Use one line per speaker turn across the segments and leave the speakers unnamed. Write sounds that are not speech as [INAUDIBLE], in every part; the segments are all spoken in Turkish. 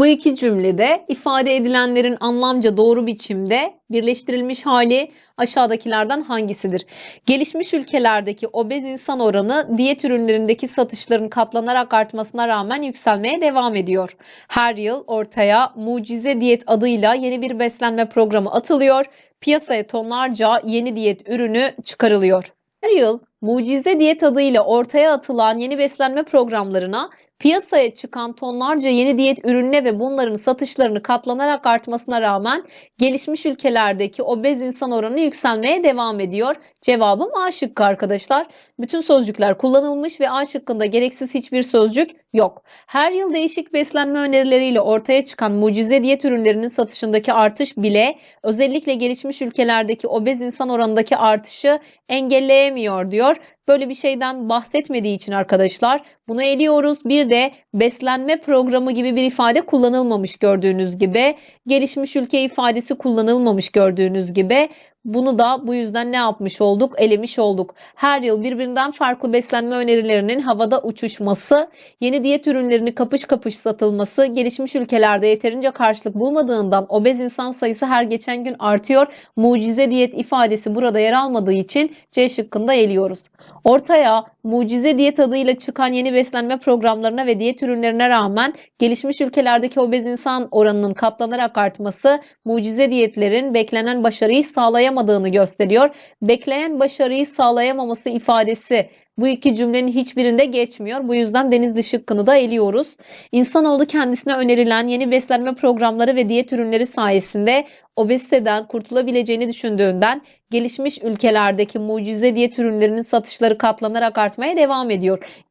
Bu iki cümlede ifade edilenlerin anlamca doğru biçimde birleştirilmiş hali aşağıdakilerden hangisidir? Gelişmiş ülkelerdeki obez insan oranı diyet ürünlerindeki satışların katlanarak artmasına rağmen yükselmeye devam ediyor. Her yıl ortaya mucize diyet adıyla yeni bir beslenme programı atılıyor. Piyasaya tonlarca yeni diyet ürünü çıkarılıyor. Her yıl mucize diyet adıyla ortaya atılan yeni beslenme programlarına Piyasaya çıkan tonlarca yeni diyet ürününe ve bunların satışlarını katlanarak artmasına rağmen gelişmiş ülkelerdeki obez insan oranı yükselmeye devam ediyor Cevabım A şıkkı arkadaşlar. Bütün sözcükler kullanılmış ve A şıkkında gereksiz hiçbir sözcük yok. Her yıl değişik beslenme önerileriyle ortaya çıkan mucize diyet ürünlerinin satışındaki artış bile özellikle gelişmiş ülkelerdeki obez insan oranındaki artışı engelleyemiyor diyor. Böyle bir şeyden bahsetmediği için arkadaşlar bunu eliyoruz. Bir de beslenme programı gibi bir ifade kullanılmamış gördüğünüz gibi. Gelişmiş ülke ifadesi kullanılmamış gördüğünüz gibi. Bunu da bu yüzden ne yapmış olduk? Elemiş olduk. Her yıl birbirinden farklı beslenme önerilerinin havada uçuşması, yeni diyet ürünlerini kapış kapış satılması, gelişmiş ülkelerde yeterince karşılık bulmadığından obez insan sayısı her geçen gün artıyor. Mucize diyet ifadesi burada yer almadığı için C şıkkında eliyoruz. Ortaya mucize diyet adıyla çıkan yeni beslenme programlarına ve diyet ürünlerine rağmen gelişmiş ülkelerdeki obez insan oranının katlanarak artması mucize diyetlerin beklenen başarıyı sağlayamadığını gösteriyor. Bekleyen başarıyı sağlayamaması ifadesi bu iki cümlenin hiçbirinde geçmiyor. Bu yüzden Denizli şıkkını da eliyoruz. İnsanoğlu kendisine önerilen yeni beslenme programları ve diyet ürünleri sayesinde obeziteden kurtulabileceğini düşündüğünden gelişmiş ülkelerdeki mucize diyet ürünlerinin satışları katlanarak artmaya devam ediyor [COUGHS]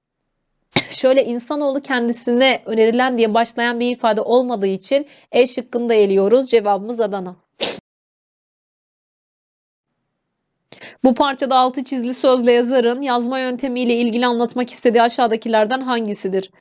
şöyle insanoğlu kendisine önerilen diye başlayan bir ifade olmadığı için E şıkkını da eliyoruz. Cevabımız Adana. Bu parçada altı çizili sözle yazarın yazma yöntemiyle ilgili anlatmak istediği aşağıdakilerden hangisidir?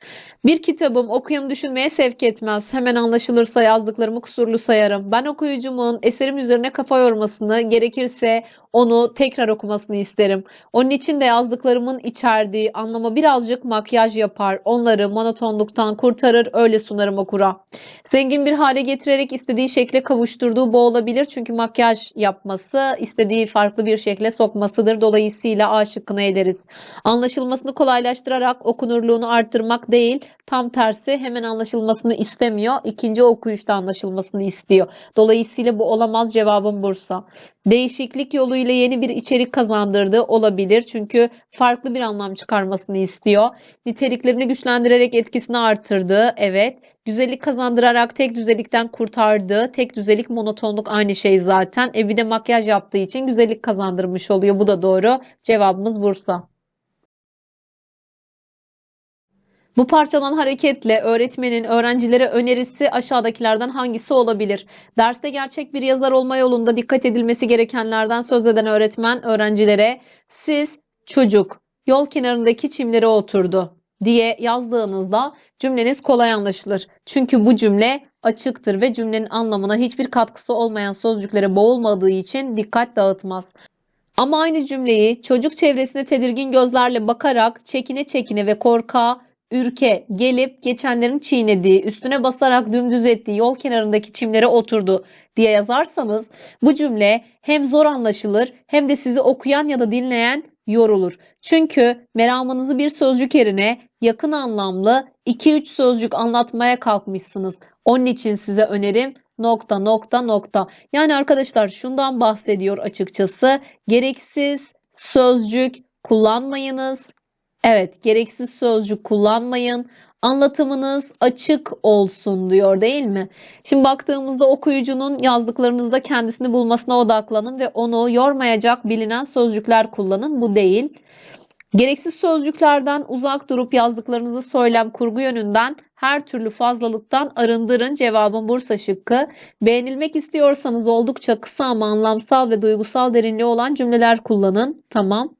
Bir kitabım okuyanı düşünmeye sevk etmez. Hemen anlaşılırsa yazdıklarımı kusurlu sayarım. Ben okuyucumun eserim üzerine kafa yormasını, gerekirse onu tekrar okumasını isterim. Onun için de yazdıklarımın içerdiği anlama birazcık makyaj yapar. Onları monotonluktan kurtarır, öyle sunarım okura. Zengin bir hale getirerek istediği şekle kavuşturduğu bu olabilir. Çünkü makyaj yapması istediği farklı bir şekle gündeme sokmasıdır. Dolayısıyla A şıkkını eleriz. Anlaşılmasını kolaylaştırarak okunurluğunu arttırmak değil, tam tersi hemen anlaşılmasını istemiyor. İkinci okuyuşta anlaşılmasını istiyor. Dolayısıyla bu olamaz cevabım Bursa. Değişiklik yoluyla yeni bir içerik kazandırdığı olabilir. Çünkü farklı bir anlam çıkarmasını istiyor. Niteliklerini güçlendirerek etkisini artırdı. Evet. Güzellik kazandırarak tek düzelikten kurtardı. Tek düzelik monotonluk aynı şey zaten. E bir de makyaj yaptığı için güzellik kazandırmış oluyor. Bu da doğru. Cevabımız Bursa. Bu parçalan hareketle öğretmenin öğrencilere önerisi aşağıdakilerden hangisi olabilir? Derste gerçek bir yazar olma yolunda dikkat edilmesi gerekenlerden söz eden öğretmen öğrencilere siz çocuk yol kenarındaki çimlere oturdu diye yazdığınızda cümleniz kolay anlaşılır. Çünkü bu cümle açıktır ve cümlenin anlamına hiçbir katkısı olmayan sözcüklere boğulmadığı için dikkat dağıtmaz. Ama aynı cümleyi çocuk çevresine tedirgin gözlerle bakarak çekine çekine ve korka, ürke, gelip geçenlerin çiğnediği, üstüne basarak dümdüz ettiği yol kenarındaki çimlere oturdu diye yazarsanız bu cümle hem zor anlaşılır hem de sizi okuyan ya da dinleyen yorulur. Çünkü meramınızı bir sözcük yerine yakın anlamlı 2-3 sözcük anlatmaya kalkmışsınız. Onun için size önerim nokta nokta nokta. Yani arkadaşlar şundan bahsediyor açıkçası. Gereksiz sözcük kullanmayınız. Evet gereksiz sözcük kullanmayın. Anlatımınız açık olsun diyor değil mi? Şimdi baktığımızda okuyucunun yazdıklarınızda kendisini bulmasına odaklanın ve onu yormayacak bilinen sözcükler kullanın. Bu değil. Gereksiz sözcüklerden uzak durup yazdıklarınızı söylem kurgu yönünden her türlü fazlalıktan arındırın. Cevabım Bursa şıkkı. Beğenilmek istiyorsanız oldukça kısa ama anlamsal ve duygusal derinliği olan cümleler kullanın. Tamam.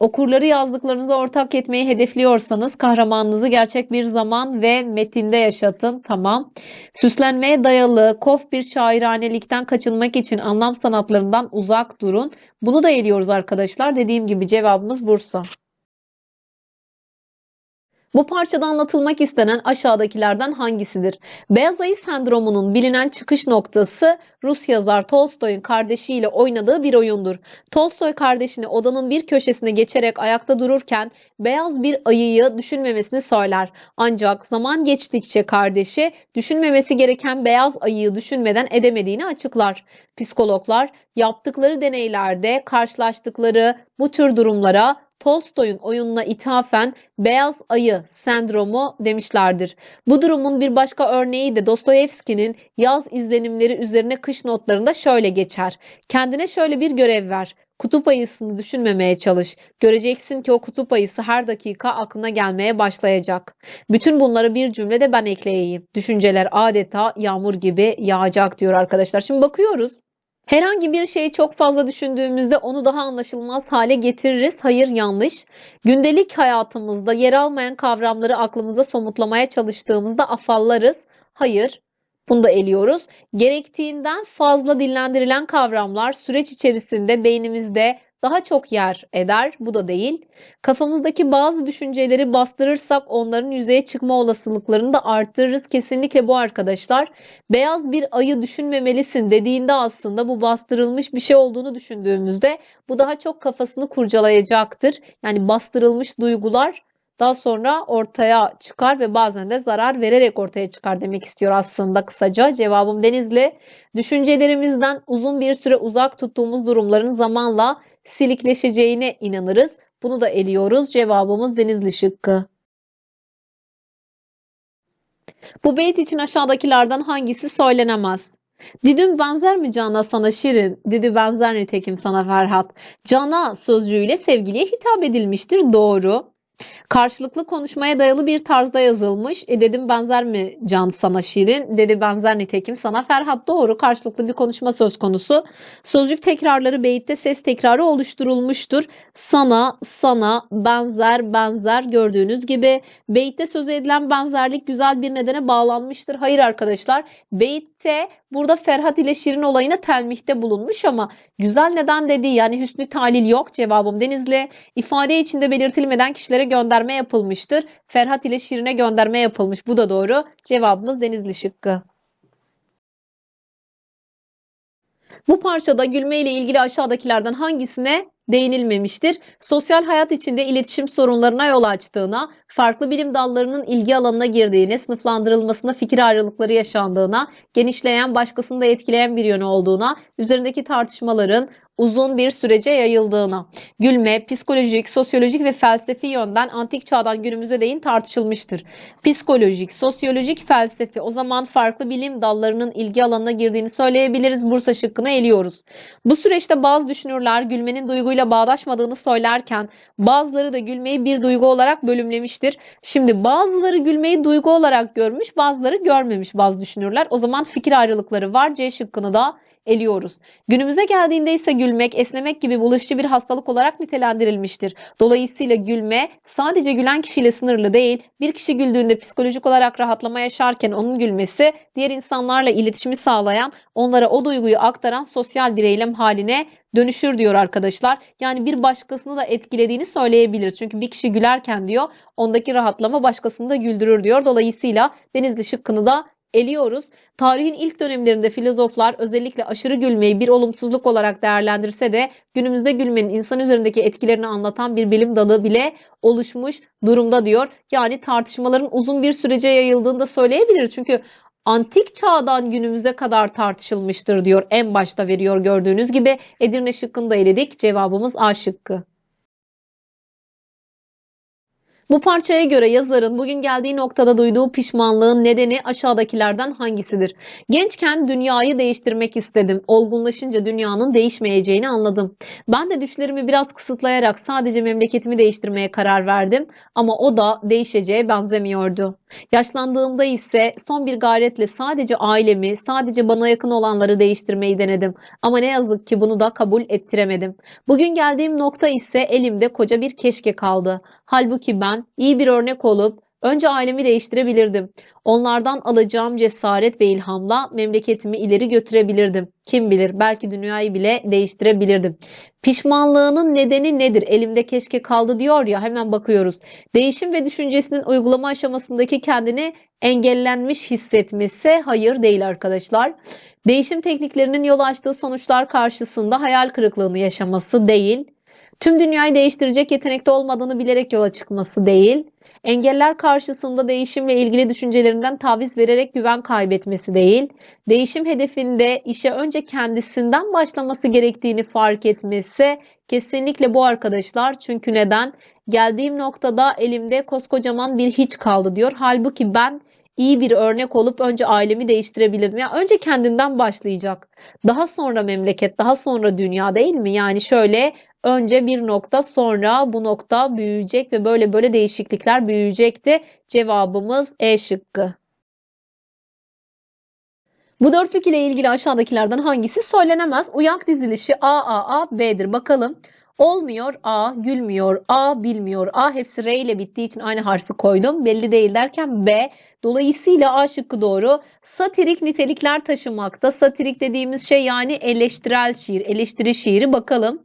Okurları yazdıklarınıza ortak etmeyi hedefliyorsanız kahramanınızı gerçek bir zaman ve metinde yaşatın. Tamam. Süslenmeye dayalı, kof bir şairanelikten kaçınmak için anlam sanatlarından uzak durun. Bunu da eliyoruz arkadaşlar. Dediğim gibi cevabımız Bursa. Bu parçada anlatılmak istenen aşağıdakilerden hangisidir? Beyaz ayı sendromunun bilinen çıkış noktası Rus yazar Tolstoy'un kardeşiyle oynadığı bir oyundur. Tolstoy kardeşini odanın bir köşesine geçerek ayakta dururken beyaz bir ayıyı düşünmemesini söyler. Ancak zaman geçtikçe kardeşi düşünmemesi gereken beyaz ayıyı düşünmeden edemediğini açıklar. Psikologlar yaptıkları deneylerde karşılaştıkları bu tür durumlara Tolstoy'un oyununa ithafen beyaz ayı sendromu demişlerdir. Bu durumun bir başka örneği de Dostoyevski'nin yaz izlenimleri üzerine kış notlarında şöyle geçer. Kendine şöyle bir görev ver. Kutup ayısını düşünmemeye çalış. Göreceksin ki o kutup ayısı her dakika aklına gelmeye başlayacak. Bütün bunları bir cümlede ben ekleyeyim. Düşünceler adeta yağmur gibi yağacak diyor arkadaşlar. Şimdi bakıyoruz. Herhangi bir şeyi çok fazla düşündüğümüzde onu daha anlaşılmaz hale getiririz. Hayır yanlış. Gündelik hayatımızda yer almayan kavramları aklımıza somutlamaya çalıştığımızda afallarız. Hayır. Bunu da eliyoruz. Gerektiğinden fazla dinlendirilen kavramlar süreç içerisinde beynimizde daha çok yer eder. Bu da değil. Kafamızdaki bazı düşünceleri bastırırsak onların yüzeye çıkma olasılıklarını da arttırırız. Kesinlikle bu arkadaşlar. Beyaz bir ayı düşünmemelisin dediğinde aslında bu bastırılmış bir şey olduğunu düşündüğümüzde bu daha çok kafasını kurcalayacaktır. Yani bastırılmış duygular daha sonra ortaya çıkar ve bazen de zarar vererek ortaya çıkar demek istiyor aslında kısaca. Cevabım Denizli. Düşüncelerimizden uzun bir süre uzak tuttuğumuz durumların zamanla silikleşeceğine inanırız. Bunu da eliyoruz. Cevabımız Denizli şıkkı. Bu beyt için aşağıdakilerden hangisi söylenemez? Didim benzer mi cana sana şirin, Didi benzer nitekim sana Ferhat. Cana sözcüğüyle sevgiliye hitap edilmiştir, doğru. Karşılıklı konuşmaya dayalı bir tarzda yazılmış. E dedim benzer mi Can sana şirin? Dedi benzer nitekim sana Ferhat doğru. Karşılıklı bir konuşma söz konusu. Sözcük tekrarları beyitte ses tekrarı oluşturulmuştur. Sana, sana, benzer, benzer gördüğünüz gibi. Beyitte sözü edilen benzerlik güzel bir nedene bağlanmıştır. Hayır arkadaşlar beyitte burada Ferhat ile Şirin olayına telmihte bulunmuş ama güzel neden dediği yani hüsnü talil yok cevabım Denizli. ifade içinde belirtilmeden kişilere Şirinlere gönderme yapılmıştır. Ferhat ile Şirin'e gönderme yapılmış. Bu da doğru. Cevabımız Denizli şıkkı. Bu parçada gülme ile ilgili aşağıdakilerden hangisine değinilmemiştir? Sosyal hayat içinde iletişim sorunlarına yol açtığına, farklı bilim dallarının ilgi alanına girdiğine, sınıflandırılmasında fikir ayrılıkları yaşandığına, genişleyen, başkasını da etkileyen bir yönü olduğuna, üzerindeki tartışmaların, uzun bir sürece yayıldığına, gülme psikolojik, sosyolojik ve felsefi yönden antik çağdan günümüze değin tartışılmıştır. Psikolojik, sosyolojik, felsefi o zaman farklı bilim dallarının ilgi alanına girdiğini söyleyebiliriz. Bursa şıkkını eliyoruz. Bu süreçte bazı düşünürler gülmenin duyguyla bağdaşmadığını söylerken bazıları da gülmeyi bir duygu olarak bölümlemiştir. Şimdi bazıları gülmeyi duygu olarak görmüş, bazıları görmemiş bazı düşünürler. O zaman fikir ayrılıkları var. C şıkkını da eliyoruz. Günümüze geldiğinde ise gülmek, esnemek gibi bulaşıcı bir hastalık olarak nitelendirilmiştir. Dolayısıyla gülme sadece gülen kişiyle sınırlı değil, bir kişi güldüğünde psikolojik olarak rahatlama yaşarken onun gülmesi diğer insanlarla iletişimi sağlayan, onlara o duyguyu aktaran sosyal eylem haline dönüşür diyor arkadaşlar. Yani bir başkasını da etkilediğini söyleyebiliriz. Çünkü bir kişi gülerken diyor ondaki rahatlama başkasını da güldürür diyor. Dolayısıyla Denizli Şıkkı'nı da eliyoruz. Tarihin ilk dönemlerinde filozoflar özellikle aşırı gülmeyi bir olumsuzluk olarak değerlendirse de günümüzde gülmenin insan üzerindeki etkilerini anlatan bir bilim dalı bile oluşmuş durumda diyor. Yani tartışmaların uzun bir sürece yayıldığını da söyleyebiliriz. Çünkü antik çağdan günümüze kadar tartışılmıştır diyor. En başta veriyor gördüğünüz gibi Edirne şıkkını da eledik. Cevabımız A şıkkı. Bu parçaya göre yazarın bugün geldiği noktada duyduğu pişmanlığın nedeni aşağıdakilerden hangisidir? Gençken dünyayı değiştirmek istedim. Olgunlaşınca dünyanın değişmeyeceğini anladım. Ben de düşlerimi biraz kısıtlayarak sadece memleketimi değiştirmeye karar verdim ama o da değişeceğe benzemiyordu. Yaşlandığımda ise son bir gayretle sadece ailemi, sadece bana yakın olanları değiştirmeyi denedim. Ama ne yazık ki bunu da kabul ettiremedim. Bugün geldiğim nokta ise elimde koca bir keşke kaldı. Halbuki ben iyi bir örnek olup önce ailemi değiştirebilirdim. Onlardan alacağım cesaret ve ilhamla memleketimi ileri götürebilirdim. Kim bilir belki dünyayı bile değiştirebilirdim. Pişmanlığının nedeni nedir? Elimde keşke kaldı diyor ya hemen bakıyoruz. Değişim ve düşüncesinin uygulama aşamasındaki kendini engellenmiş hissetmesi hayır değil arkadaşlar. Değişim tekniklerinin yol açtığı sonuçlar karşısında hayal kırıklığını yaşaması değil, Tüm dünyayı değiştirecek yetenekte olmadığını bilerek yola çıkması değil, engeller karşısında değişimle ilgili düşüncelerinden taviz vererek güven kaybetmesi değil, değişim hedefinde işe önce kendisinden başlaması gerektiğini fark etmesi kesinlikle bu arkadaşlar. Çünkü neden? Geldiğim noktada elimde koskocaman bir hiç kaldı diyor. Halbuki ben iyi bir örnek olup önce ailemi değiştirebilirim. Ya önce kendinden başlayacak. Daha sonra memleket, daha sonra dünya değil mi? Yani şöyle önce bir nokta sonra bu nokta büyüyecek ve böyle böyle değişiklikler büyüyecekti. Cevabımız E şıkkı. Bu dörtlük ile ilgili aşağıdakilerden hangisi söylenemez? Uyak dizilişi A A A B'dir. Bakalım Olmuyor A, gülmüyor A, bilmiyor A. Hepsi R ile bittiği için aynı harfi koydum. Belli değil derken B. Dolayısıyla A şıkkı doğru. Satirik nitelikler taşımakta. Satirik dediğimiz şey yani eleştirel şiir, eleştiri şiiri bakalım.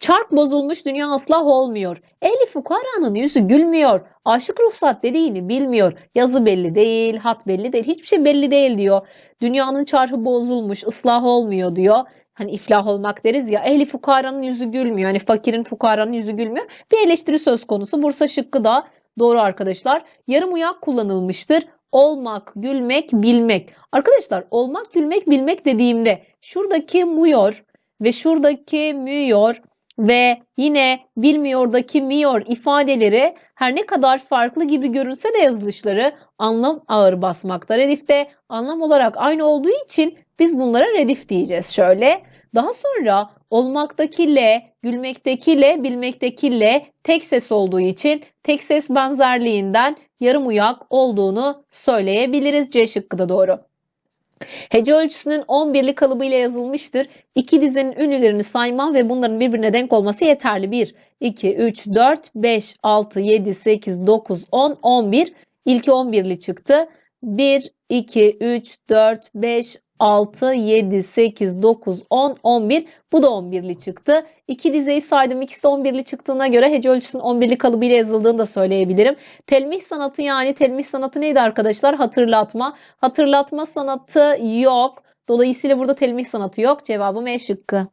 Çarp bozulmuş dünya asla olmuyor. Eli fukaranın yüzü gülmüyor. Aşık ruhsat dediğini bilmiyor. Yazı belli değil, hat belli değil, hiçbir şey belli değil diyor. Dünyanın çarhı bozulmuş, ıslah olmuyor diyor hani iflah olmak deriz ya ehli fukaranın yüzü gülmüyor. Hani fakirin fukaranın yüzü gülmüyor. Bir eleştiri söz konusu. Bursa şıkkı da doğru arkadaşlar. Yarım uyak kullanılmıştır. Olmak, gülmek, bilmek. Arkadaşlar olmak, gülmek, bilmek dediğimde şuradaki muyor ve şuradaki müyor ve yine bilmiyordaki miyor ifadeleri her ne kadar farklı gibi görünse de yazılışları anlam ağır basmakta. Redifte anlam olarak aynı olduğu için biz bunlara redif diyeceğiz. Şöyle daha sonra olmaktaki L, gülmekteki L, bilmekteki L tek ses olduğu için tek ses benzerliğinden yarım uyak olduğunu söyleyebiliriz C şıkkı da doğru. Hece ölçüsünün 11'li ile yazılmıştır. İki dizinin ünlülerini sayma ve bunların birbirine denk olması yeterli. 1, 2, 3, 4, 5, 6, 7, 8, 9, 10, 11. İlki 11'li çıktı. 1, 2, 3, 4, 5, 6, 7, 8, 9, 10, 11. Bu da 11'li çıktı. İki dizeyi saydım. İkisi de 11'li çıktığına göre hece ölçüsünün 11'li kalıbıyla yazıldığını da söyleyebilirim. Telmih sanatı yani telmih sanatı neydi arkadaşlar? Hatırlatma. Hatırlatma sanatı yok. Dolayısıyla burada telmih sanatı yok. Cevabım E şıkkı.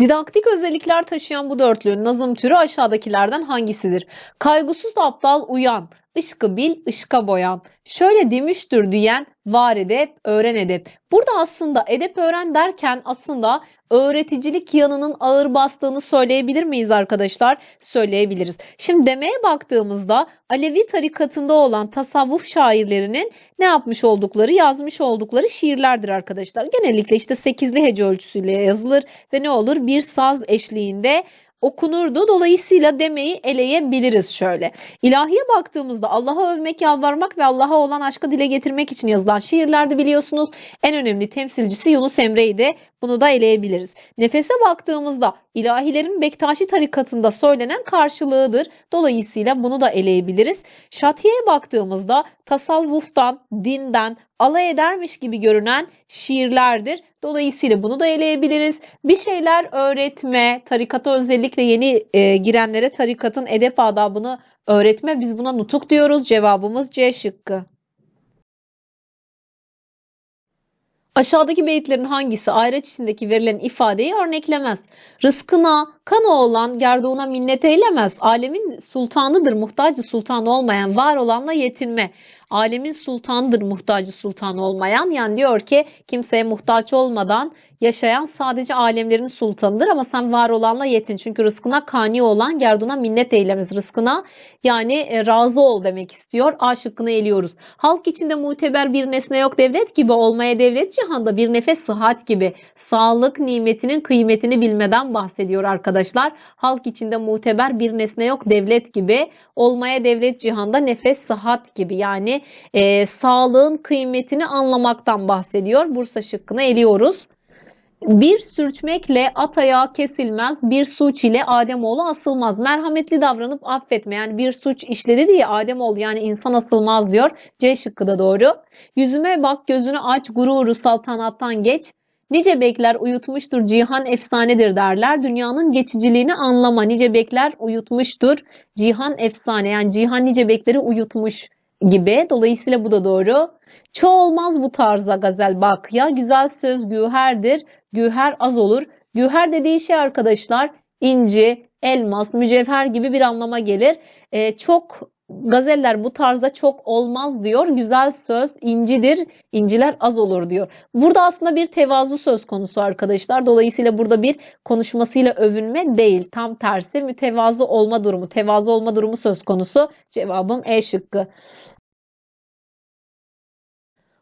Didaktik özellikler taşıyan bu dörtlünün nazım türü aşağıdakilerden hangisidir? Kaygısız aptal uyan, ışkı bil, ışka boyan. Şöyle demiştir diyen var edep, öğren edep. Burada aslında edep öğren derken aslında öğreticilik yanının ağır bastığını söyleyebilir miyiz arkadaşlar? Söyleyebiliriz. Şimdi demeye baktığımızda Alevi tarikatında olan tasavvuf şairlerinin ne yapmış oldukları, yazmış oldukları şiirlerdir arkadaşlar. Genellikle işte sekizli hece ölçüsüyle yazılır ve ne olur? Bir saz eşliğinde okunurdu. Dolayısıyla demeyi eleyebiliriz şöyle. İlahiye baktığımızda Allah'a övmek, yalvarmak ve Allah'a olan aşkı dile getirmek için yazılan şiirlerde biliyorsunuz en önemli temsilcisi Yunus Emre'ydi. Bunu da eleyebiliriz. Nefese baktığımızda ilahilerin Bektaşi tarikatında söylenen karşılığıdır. Dolayısıyla bunu da eleyebiliriz. Şatiye'ye baktığımızda tasavvuftan, dinden, alay edermiş gibi görünen şiirlerdir. Dolayısıyla bunu da eleyebiliriz. Bir şeyler öğretme, tarikata özellikle yeni e, girenlere tarikatın edep adabını öğretme. Biz buna nutuk diyoruz. Cevabımız C şıkkı. Aşağıdaki beyitlerin hangisi ayraç içindeki verilen ifadeyi örneklemez? Rızkına, kana olan gerduğuna minnet eylemez. Alemin sultanıdır, muhtacı sultan olmayan, var olanla yetinme alemin sultandır muhtacı sultan olmayan. Yani diyor ki kimseye muhtaç olmadan yaşayan sadece alemlerin sultanıdır ama sen var olanla yetin. Çünkü rızkına kani olan gerduna minnet eylemiz rızkına yani e, razı ol demek istiyor. A şıkkını eliyoruz. Halk içinde muteber bir nesne yok devlet gibi olmaya devlet cihanda bir nefes sıhhat gibi sağlık nimetinin kıymetini bilmeden bahsediyor arkadaşlar. Halk içinde muteber bir nesne yok devlet gibi olmaya devlet cihanda nefes sıhhat gibi yani e, sağlığın kıymetini anlamaktan bahsediyor. Bursa şıkkını eliyoruz. Bir sürçmekle at ayağı kesilmez, bir suç ile Ademoğlu asılmaz. Merhametli davranıp affetme. Yani bir suç işledi diye Ademoğlu yani insan asılmaz diyor. C şıkkı da doğru. Yüzüme bak, gözünü aç, gururu saltanattan geç. Nice bekler uyutmuştur, cihan efsanedir derler. Dünyanın geçiciliğini anlama. Nice bekler uyutmuştur, cihan efsane. Yani cihan nice bekleri uyutmuş gibi. Dolayısıyla bu da doğru. Çoğalmaz bu tarza gazel bak ya güzel söz güherdir. Güher az olur. Güher dediği şey arkadaşlar inci, elmas, mücevher gibi bir anlama gelir. E, çok gazeller bu tarzda çok olmaz diyor. Güzel söz incidir, inciler az olur diyor. Burada aslında bir tevazu söz konusu arkadaşlar. Dolayısıyla burada bir konuşmasıyla övünme değil. Tam tersi mütevazı olma durumu, tevazu olma durumu söz konusu. Cevabım E şıkkı.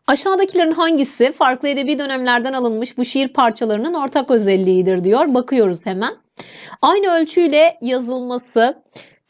Aşağıdakilerin hangisi farklı edebi dönemlerden alınmış bu şiir parçalarının ortak özelliğidir diyor. Bakıyoruz hemen. Aynı ölçüyle yazılması,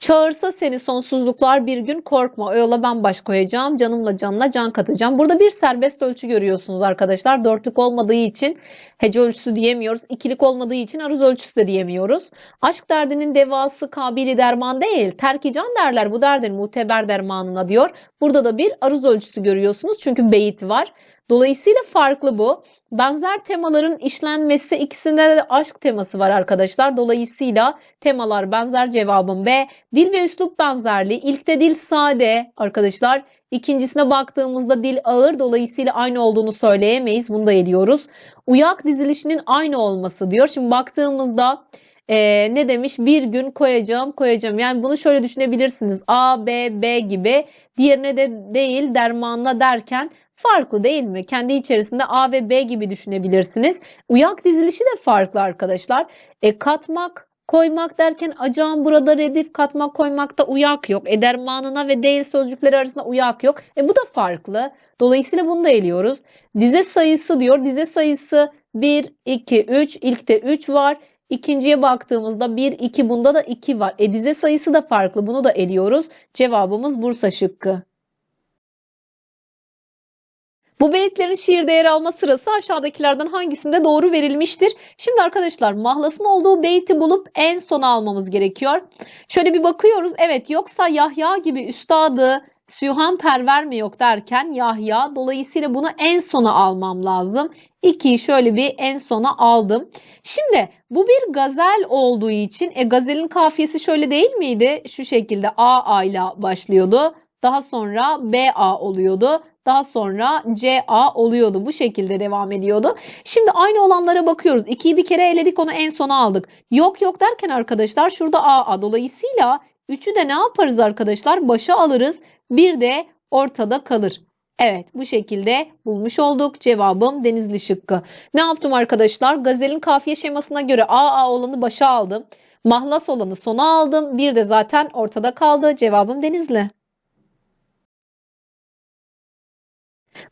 Çağırsa seni sonsuzluklar bir gün korkma. O yola ben baş koyacağım. Canımla canla can katacağım. Burada bir serbest ölçü görüyorsunuz arkadaşlar. Dörtlük olmadığı için hece ölçüsü diyemiyoruz. İkilik olmadığı için aruz ölçüsü de diyemiyoruz. Aşk derdinin devası kabili derman değil. Terki can derler bu derdin muteber dermanına diyor. Burada da bir aruz ölçüsü görüyorsunuz. Çünkü beyit var. Dolayısıyla farklı bu. Benzer temaların işlenmesi ikisinde de aşk teması var arkadaşlar. Dolayısıyla temalar benzer cevabım B. Dil ve üslup benzerliği. İlkte dil sade arkadaşlar. İkincisine baktığımızda dil ağır dolayısıyla aynı olduğunu söyleyemeyiz. Bunu da ediyoruz. Uyak dizilişinin aynı olması diyor. Şimdi baktığımızda ee, ne demiş bir gün koyacağım koyacağım yani bunu şöyle düşünebilirsiniz A B B gibi diğerine de değil dermanla derken farklı değil mi? Kendi içerisinde A ve B gibi düşünebilirsiniz. Uyak dizilişi de farklı arkadaşlar. E, katmak, koymak derken acağın burada redif katmak koymakta uyak yok. Eder manına ve değil sözcükleri arasında uyak yok. E bu da farklı. Dolayısıyla bunu da eliyoruz. Dize sayısı diyor. Dize sayısı 1, 2, 3. İlkte 3 var. İkinciye baktığımızda 1, 2 bunda da 2 var. E dize sayısı da farklı. Bunu da eliyoruz. Cevabımız Bursa şıkkı. Bu beyitlerin şiirde yer alma sırası aşağıdakilerden hangisinde doğru verilmiştir? Şimdi arkadaşlar mahlasın olduğu beyti bulup en sona almamız gerekiyor. Şöyle bir bakıyoruz. Evet yoksa Yahya gibi üstadı Sühan Perver mi yok derken Yahya. Dolayısıyla bunu en sona almam lazım. 2'yi şöyle bir en sona aldım. Şimdi bu bir gazel olduğu için e, gazelin kafiyesi şöyle değil miydi? Şu şekilde A A ile başlıyordu. Daha sonra B A oluyordu daha sonra CA oluyordu. Bu şekilde devam ediyordu. Şimdi aynı olanlara bakıyoruz. 2'yi bir kere eledik onu en sona aldık. Yok yok derken arkadaşlar şurada AA. Dolayısıyla 3'ü de ne yaparız arkadaşlar? Başa alırız. Bir de ortada kalır. Evet bu şekilde bulmuş olduk. Cevabım denizli şıkkı. Ne yaptım arkadaşlar? Gazel'in kafiye şemasına göre AA olanı başa aldım. Mahlas olanı sona aldım. Bir de zaten ortada kaldı. Cevabım denizli.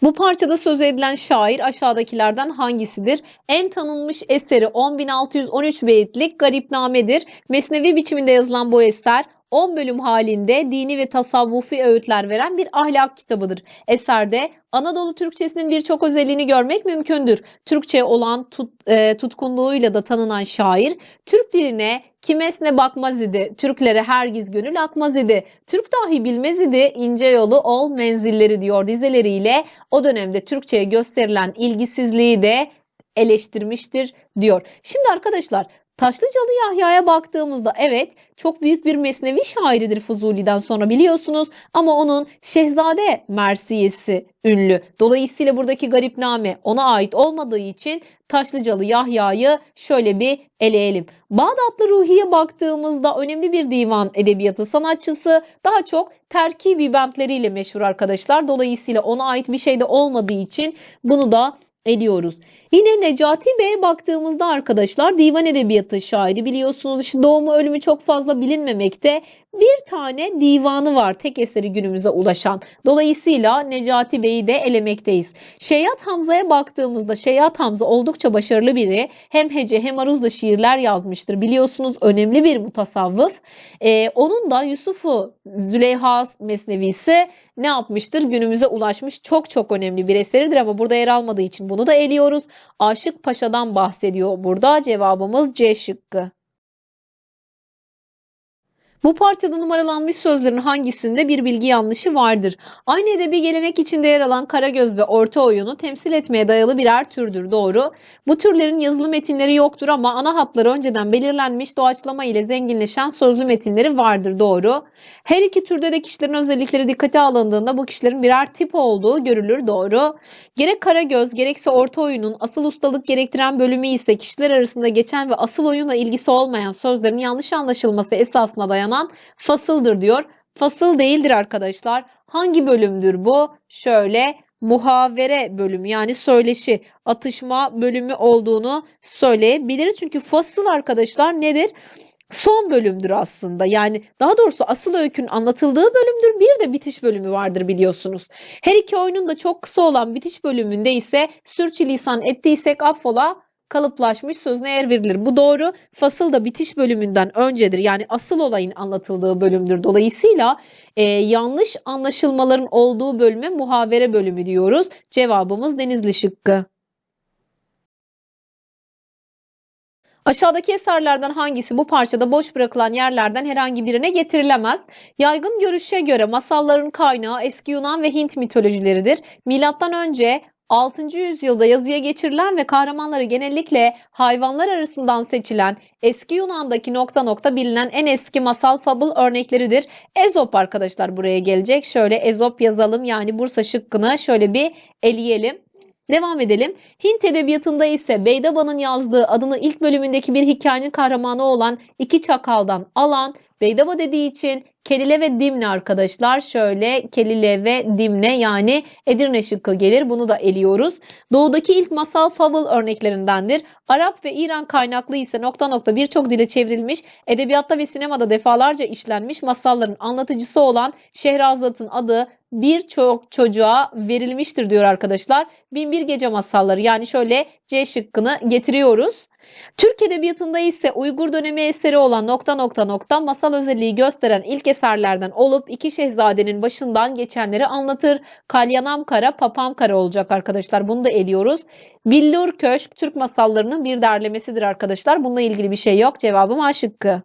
Bu parçada söz edilen şair aşağıdakilerden hangisidir? En tanınmış eseri 10.613 beyitlik Garipname'dir. Mesnevi biçiminde yazılan bu eser 10 bölüm halinde dini ve tasavvufi öğütler veren bir ahlak kitabıdır. Eserde Anadolu Türkçesinin birçok özelliğini görmek mümkündür. Türkçe olan tut, e, tutkunluğuyla da tanınan şair, Türk diline kimesine bakmaz idi, Türklere hergiz gönül akmaz idi, Türk dahi bilmez idi, ince yolu ol menzilleri diyor dizeleriyle o dönemde Türkçe'ye gösterilen ilgisizliği de eleştirmiştir diyor. Şimdi arkadaşlar Taşlıcalı Yahya'ya baktığımızda evet çok büyük bir mesnevi şairidir Fuzuli'den sonra biliyorsunuz ama onun Şehzade Mersiyesi ünlü. Dolayısıyla buradaki garipname ona ait olmadığı için Taşlıcalı Yahya'yı şöyle bir eleyelim. Bağdatlı Ruhi'ye baktığımızda önemli bir divan edebiyatı sanatçısı daha çok terkibi bemtleriyle meşhur arkadaşlar. Dolayısıyla ona ait bir şey de olmadığı için bunu da ediyoruz. Yine Necati Bey'e baktığımızda arkadaşlar divan edebiyatı şairi biliyorsunuz. İşte doğumu ölümü çok fazla bilinmemekte bir tane divanı var tek eseri günümüze ulaşan. Dolayısıyla Necati Bey'i de elemekteyiz. Şeyat Hamza'ya baktığımızda Şeyat Hamza oldukça başarılı biri. Hem hece hem aruzla şiirler yazmıştır. Biliyorsunuz önemli bir mutasavvıf. Ee, onun da Yusuf'u Züleyha Mesnevisi ne yapmıştır? Günümüze ulaşmış çok çok önemli bir eseridir ama burada yer almadığı için bunu da eliyoruz. Aşık Paşa'dan bahsediyor. Burada cevabımız C şıkkı. Bu parçada numaralanmış sözlerin hangisinde bir bilgi yanlışı vardır? Aynı edebi gelenek içinde yer alan Karagöz ve Orta Oyunu temsil etmeye dayalı birer türdür doğru. Bu türlerin yazılı metinleri yoktur ama ana hatları önceden belirlenmiş doğaçlama ile zenginleşen sözlü metinleri vardır doğru. Her iki türde de kişilerin özellikleri dikkate alındığında bu kişilerin birer tip olduğu görülür doğru. Gerek Karagöz gerekse Orta Oyunun asıl ustalık gerektiren bölümü ise kişiler arasında geçen ve asıl oyunla ilgisi olmayan sözlerin yanlış anlaşılması esasına dayanan başlanan fasıldır diyor. Fasıl değildir arkadaşlar. Hangi bölümdür bu? Şöyle muhavere bölümü yani söyleşi, atışma bölümü olduğunu söyleyebiliriz. Çünkü fasıl arkadaşlar nedir? son bölümdür aslında. Yani daha doğrusu asıl öykün anlatıldığı bölümdür. Bir de bitiş bölümü vardır biliyorsunuz. Her iki oyunun da çok kısa olan bitiş bölümünde ise sürçülisan ettiysek affola kalıplaşmış sözüne yer verilir. Bu doğru fasıl da bitiş bölümünden öncedir. Yani asıl olayın anlatıldığı bölümdür. Dolayısıyla e, yanlış anlaşılmaların olduğu bölüme muhavere bölümü diyoruz. Cevabımız Denizli şıkkı. Aşağıdaki eserlerden hangisi bu parçada boş bırakılan yerlerden herhangi birine getirilemez? Yaygın görüşe göre masalların kaynağı eski Yunan ve Hint mitolojileridir. Milattan önce 6. yüzyılda yazıya geçirilen ve kahramanları genellikle hayvanlar arasından seçilen eski Yunan'daki nokta nokta bilinen en eski masal fable örnekleridir. Ezop arkadaşlar buraya gelecek. Şöyle Ezop yazalım yani Bursa şıkkını şöyle bir eleyelim. Devam edelim. Hint edebiyatında ise Beydaba'nın yazdığı adını ilk bölümündeki bir hikayenin kahramanı olan iki çakaldan alan Beydaba dediği için Kelile ve Dimne arkadaşlar şöyle Kelile ve Dimne yani Edirne şıkkı gelir. Bunu da eliyoruz. Doğudaki ilk masal fable örneklerindendir. Arap ve İran kaynaklı ise nokta nokta birçok dile çevrilmiş, edebiyatta ve sinemada defalarca işlenmiş masalların anlatıcısı olan Şehrazat'ın adı birçok çocuğa verilmiştir diyor arkadaşlar. Binbir Gece Masalları yani şöyle C şıkkını getiriyoruz. Türk Edebiyatı'nda ise Uygur dönemi eseri olan nokta nokta nokta masal özelliği gösteren ilk eserlerden olup iki şehzadenin başından geçenleri anlatır. Kalyanam Kara, Papam Kara olacak arkadaşlar. Bunu da eliyoruz. Billur Köşk Türk masallarının bir derlemesidir arkadaşlar. Bununla ilgili bir şey yok. Cevabım A şıkkı.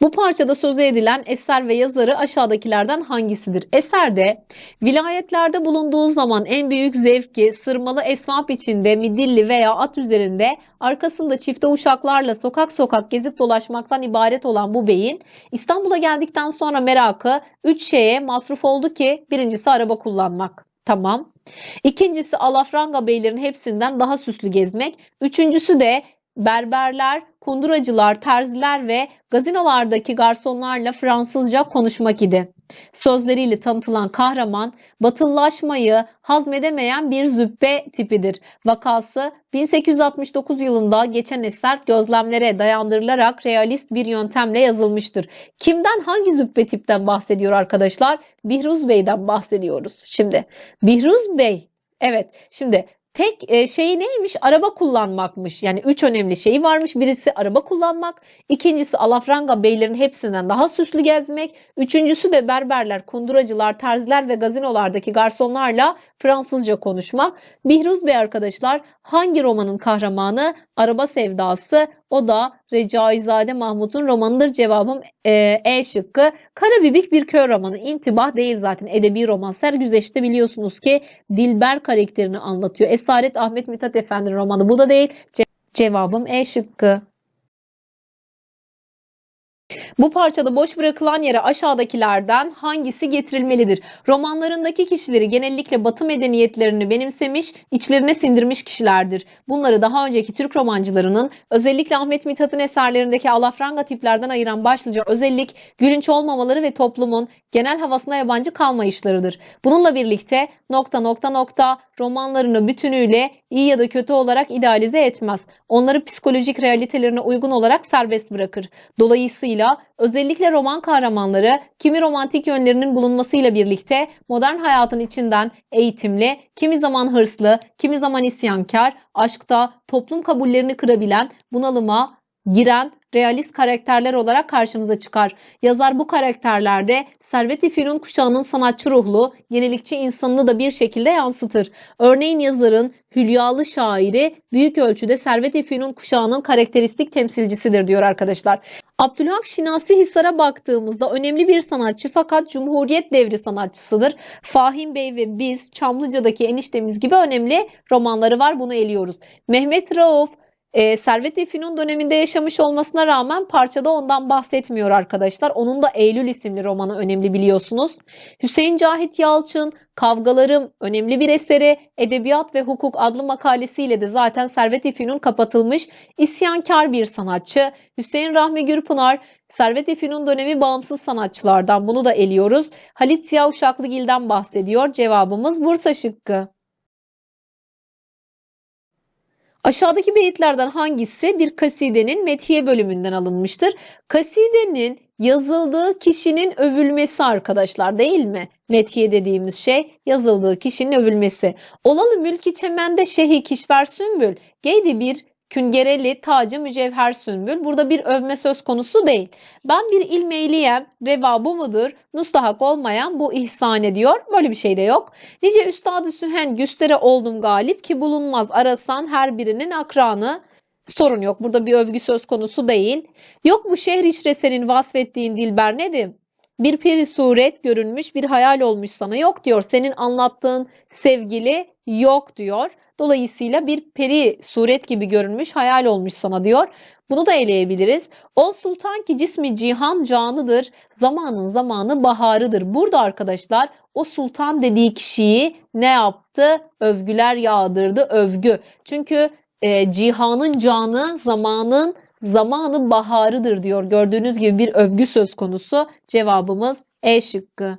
Bu parçada sözü edilen eser ve yazarı aşağıdakilerden hangisidir? Eserde vilayetlerde bulunduğu zaman en büyük zevki sırmalı esvap içinde midilli veya at üzerinde arkasında çifte uşaklarla sokak sokak gezip dolaşmaktan ibaret olan bu beyin İstanbul'a geldikten sonra merakı 3 şeye masruf oldu ki birincisi araba kullanmak. Tamam. İkincisi alafranga beylerin hepsinden daha süslü gezmek. Üçüncüsü de berberler, kunduracılar, terziler ve gazinolardaki garsonlarla Fransızca konuşmak idi. Sözleriyle tanıtılan kahraman, batıllaşmayı hazmedemeyen bir züppe tipidir. Vakası 1869 yılında geçen eser gözlemlere dayandırılarak realist bir yöntemle yazılmıştır. Kimden hangi züppe tipten bahsediyor arkadaşlar? Bihruz Bey'den bahsediyoruz. Şimdi Bihruz Bey Evet şimdi Tek şey neymiş? Araba kullanmakmış. Yani üç önemli şeyi varmış. Birisi araba kullanmak. ikincisi alafranga beylerin hepsinden daha süslü gezmek. Üçüncüsü de berberler, kunduracılar, terziler ve gazinolardaki garsonlarla Fransızca konuşmak. Bihruz Bey arkadaşlar hangi romanın kahramanı Araba Sevdası o da Recaizade Mahmut'un romanıdır. Cevabım e, e şıkkı. Karabibik bir köy romanı. İntibah değil zaten edebi roman. Sergüzeş'te biliyorsunuz ki Dilber karakterini anlatıyor. Esaret Ahmet Mithat Efendi romanı bu da değil. Ce cevabım E şıkkı. Bu parçada boş bırakılan yere aşağıdakilerden hangisi getirilmelidir? Romanlarındaki kişileri genellikle batı medeniyetlerini benimsemiş, içlerine sindirmiş kişilerdir. Bunları daha önceki Türk romancılarının özellikle Ahmet Mithat'ın eserlerindeki alafranga tiplerden ayıran başlıca özellik gülünç olmamaları ve toplumun genel havasına yabancı kalmayışlarıdır. Bununla birlikte nokta nokta nokta romanlarını bütünüyle iyi ya da kötü olarak idealize etmez. Onları psikolojik realitelerine uygun olarak serbest bırakır. Dolayısıyla dolayısıyla özellikle roman kahramanları kimi romantik yönlerinin bulunmasıyla birlikte modern hayatın içinden eğitimli, kimi zaman hırslı, kimi zaman isyankar, aşkta toplum kabullerini kırabilen, bunalıma giren realist karakterler olarak karşımıza çıkar. Yazar bu karakterlerde Servet-i Fünun kuşağının sanatçı ruhlu, yenilikçi insanını da bir şekilde yansıtır. Örneğin yazarın hülyalı şairi büyük ölçüde Servet-i Fünun kuşağının karakteristik temsilcisidir diyor arkadaşlar. Abdülhak Şinasi Hisar'a baktığımızda önemli bir sanatçı fakat Cumhuriyet devri sanatçısıdır. Fahim Bey ve Biz, Çamlıca'daki Eniştemiz gibi önemli romanları var. Bunu eliyoruz. Mehmet Rauf, e, ee, Servet-i döneminde yaşamış olmasına rağmen parçada ondan bahsetmiyor arkadaşlar. Onun da Eylül isimli romanı önemli biliyorsunuz. Hüseyin Cahit Yalçın Kavgalarım önemli bir eseri Edebiyat ve Hukuk adlı makalesiyle de zaten Servet-i kapatılmış isyankar bir sanatçı. Hüseyin Rahmi Gürpınar Servet-i dönemi bağımsız sanatçılardan bunu da eliyoruz. Halit Siyah Uşaklıgil'den bahsediyor. Cevabımız Bursa şıkkı. Aşağıdaki beyitlerden hangisi bir kasidenin metiye bölümünden alınmıştır? Kasidenin yazıldığı kişinin övülmesi arkadaşlar değil mi? Metiye dediğimiz şey yazıldığı kişinin övülmesi. Olalı mülki çemende şehi kişver sümbül geydi bir Küngereli, tacı, mücevher, sümbül Burada bir övme söz konusu değil. Ben bir ilmeyliyem, reva bu mıdır? Mustahak olmayan bu ihsan ediyor. Böyle bir şey de yok. Nice üstadı sühen güstere oldum galip ki bulunmaz arasan her birinin akranı. Sorun yok. Burada bir övgü söz konusu değil. Yok mu şehir işre senin vasfettiğin dilber nedim? Bir peri suret görünmüş bir hayal olmuş sana yok diyor. Senin anlattığın sevgili yok diyor. Dolayısıyla bir peri suret gibi görünmüş hayal olmuş sana diyor. Bunu da eleyebiliriz. O sultan ki cismi cihan canıdır. Zamanın zamanı baharıdır. Burada arkadaşlar o sultan dediği kişiyi ne yaptı? Övgüler yağdırdı. Övgü. Çünkü e, cihanın canı zamanın zamanı baharıdır diyor. Gördüğünüz gibi bir övgü söz konusu. Cevabımız E şıkkı.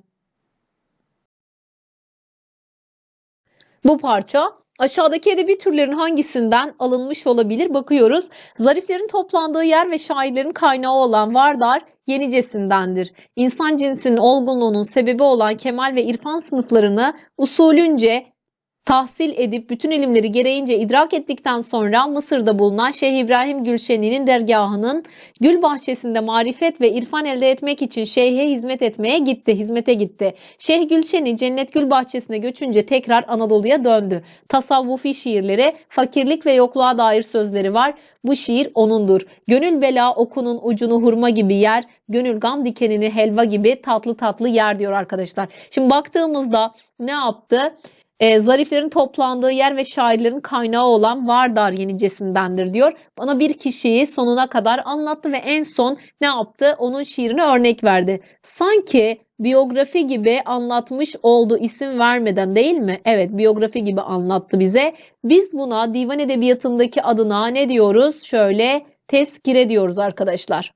Bu parça Aşağıdaki edebi türlerin hangisinden alınmış olabilir bakıyoruz. Zariflerin toplandığı yer ve şairlerin kaynağı olan Vardar yenicesindendir. İnsan cinsinin olgunluğunun sebebi olan Kemal ve İrfan sınıflarını usulünce tahsil edip bütün ilimleri gereğince idrak ettikten sonra Mısır'da bulunan Şeyh İbrahim Gülşeni'nin dergahının gül bahçesinde marifet ve irfan elde etmek için şeyhe hizmet etmeye gitti, hizmete gitti. Şeyh Gülşeni cennet gül bahçesine göçünce tekrar Anadolu'ya döndü. Tasavvufi şiirlere fakirlik ve yokluğa dair sözleri var. Bu şiir onundur. Gönül bela okunun ucunu hurma gibi yer, gönül gam dikenini helva gibi tatlı tatlı yer diyor arkadaşlar. Şimdi baktığımızda ne yaptı? e, zariflerin toplandığı yer ve şairlerin kaynağı olan Vardar yenicesindendir diyor. Bana bir kişiyi sonuna kadar anlattı ve en son ne yaptı? Onun şiirini örnek verdi. Sanki biyografi gibi anlatmış oldu isim vermeden değil mi? Evet biyografi gibi anlattı bize. Biz buna divan edebiyatındaki adına ne diyoruz? Şöyle tezkire diyoruz arkadaşlar.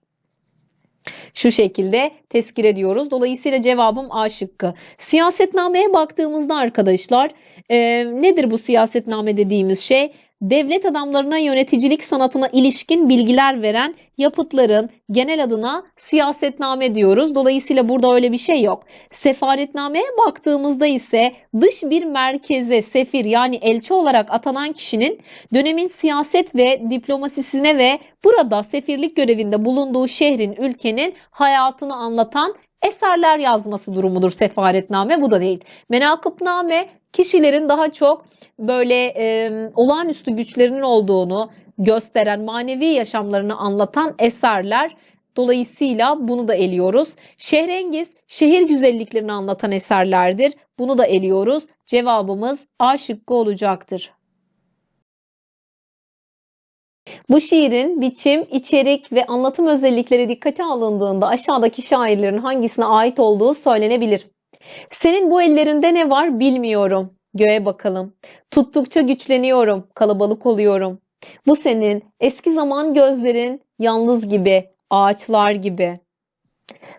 Şu şekilde teskir ediyoruz. Dolayısıyla cevabım A şıkkı. Siyasetnameye baktığımızda arkadaşlar e, nedir bu siyasetname dediğimiz şey? devlet adamlarına yöneticilik sanatına ilişkin bilgiler veren yapıtların genel adına siyasetname diyoruz. Dolayısıyla burada öyle bir şey yok. Sefaretnameye baktığımızda ise dış bir merkeze sefir yani elçi olarak atanan kişinin dönemin siyaset ve diplomasisine ve burada sefirlik görevinde bulunduğu şehrin, ülkenin hayatını anlatan eserler yazması durumudur sefaretname bu da değil. Menakıpname kişilerin daha çok böyle e, olağanüstü güçlerinin olduğunu gösteren, manevi yaşamlarını anlatan eserler Dolayısıyla bunu da eliyoruz. Şehrengiz şehir güzelliklerini anlatan eserlerdir. Bunu da eliyoruz. Cevabımız A şıkkı olacaktır. Bu şiirin biçim, içerik ve anlatım özellikleri dikkate alındığında aşağıdaki şairlerin hangisine ait olduğu söylenebilir. Senin bu ellerinde ne var bilmiyorum. Göğe bakalım. Tuttukça güçleniyorum, kalabalık oluyorum. Bu senin eski zaman gözlerin yalnız gibi, ağaçlar gibi.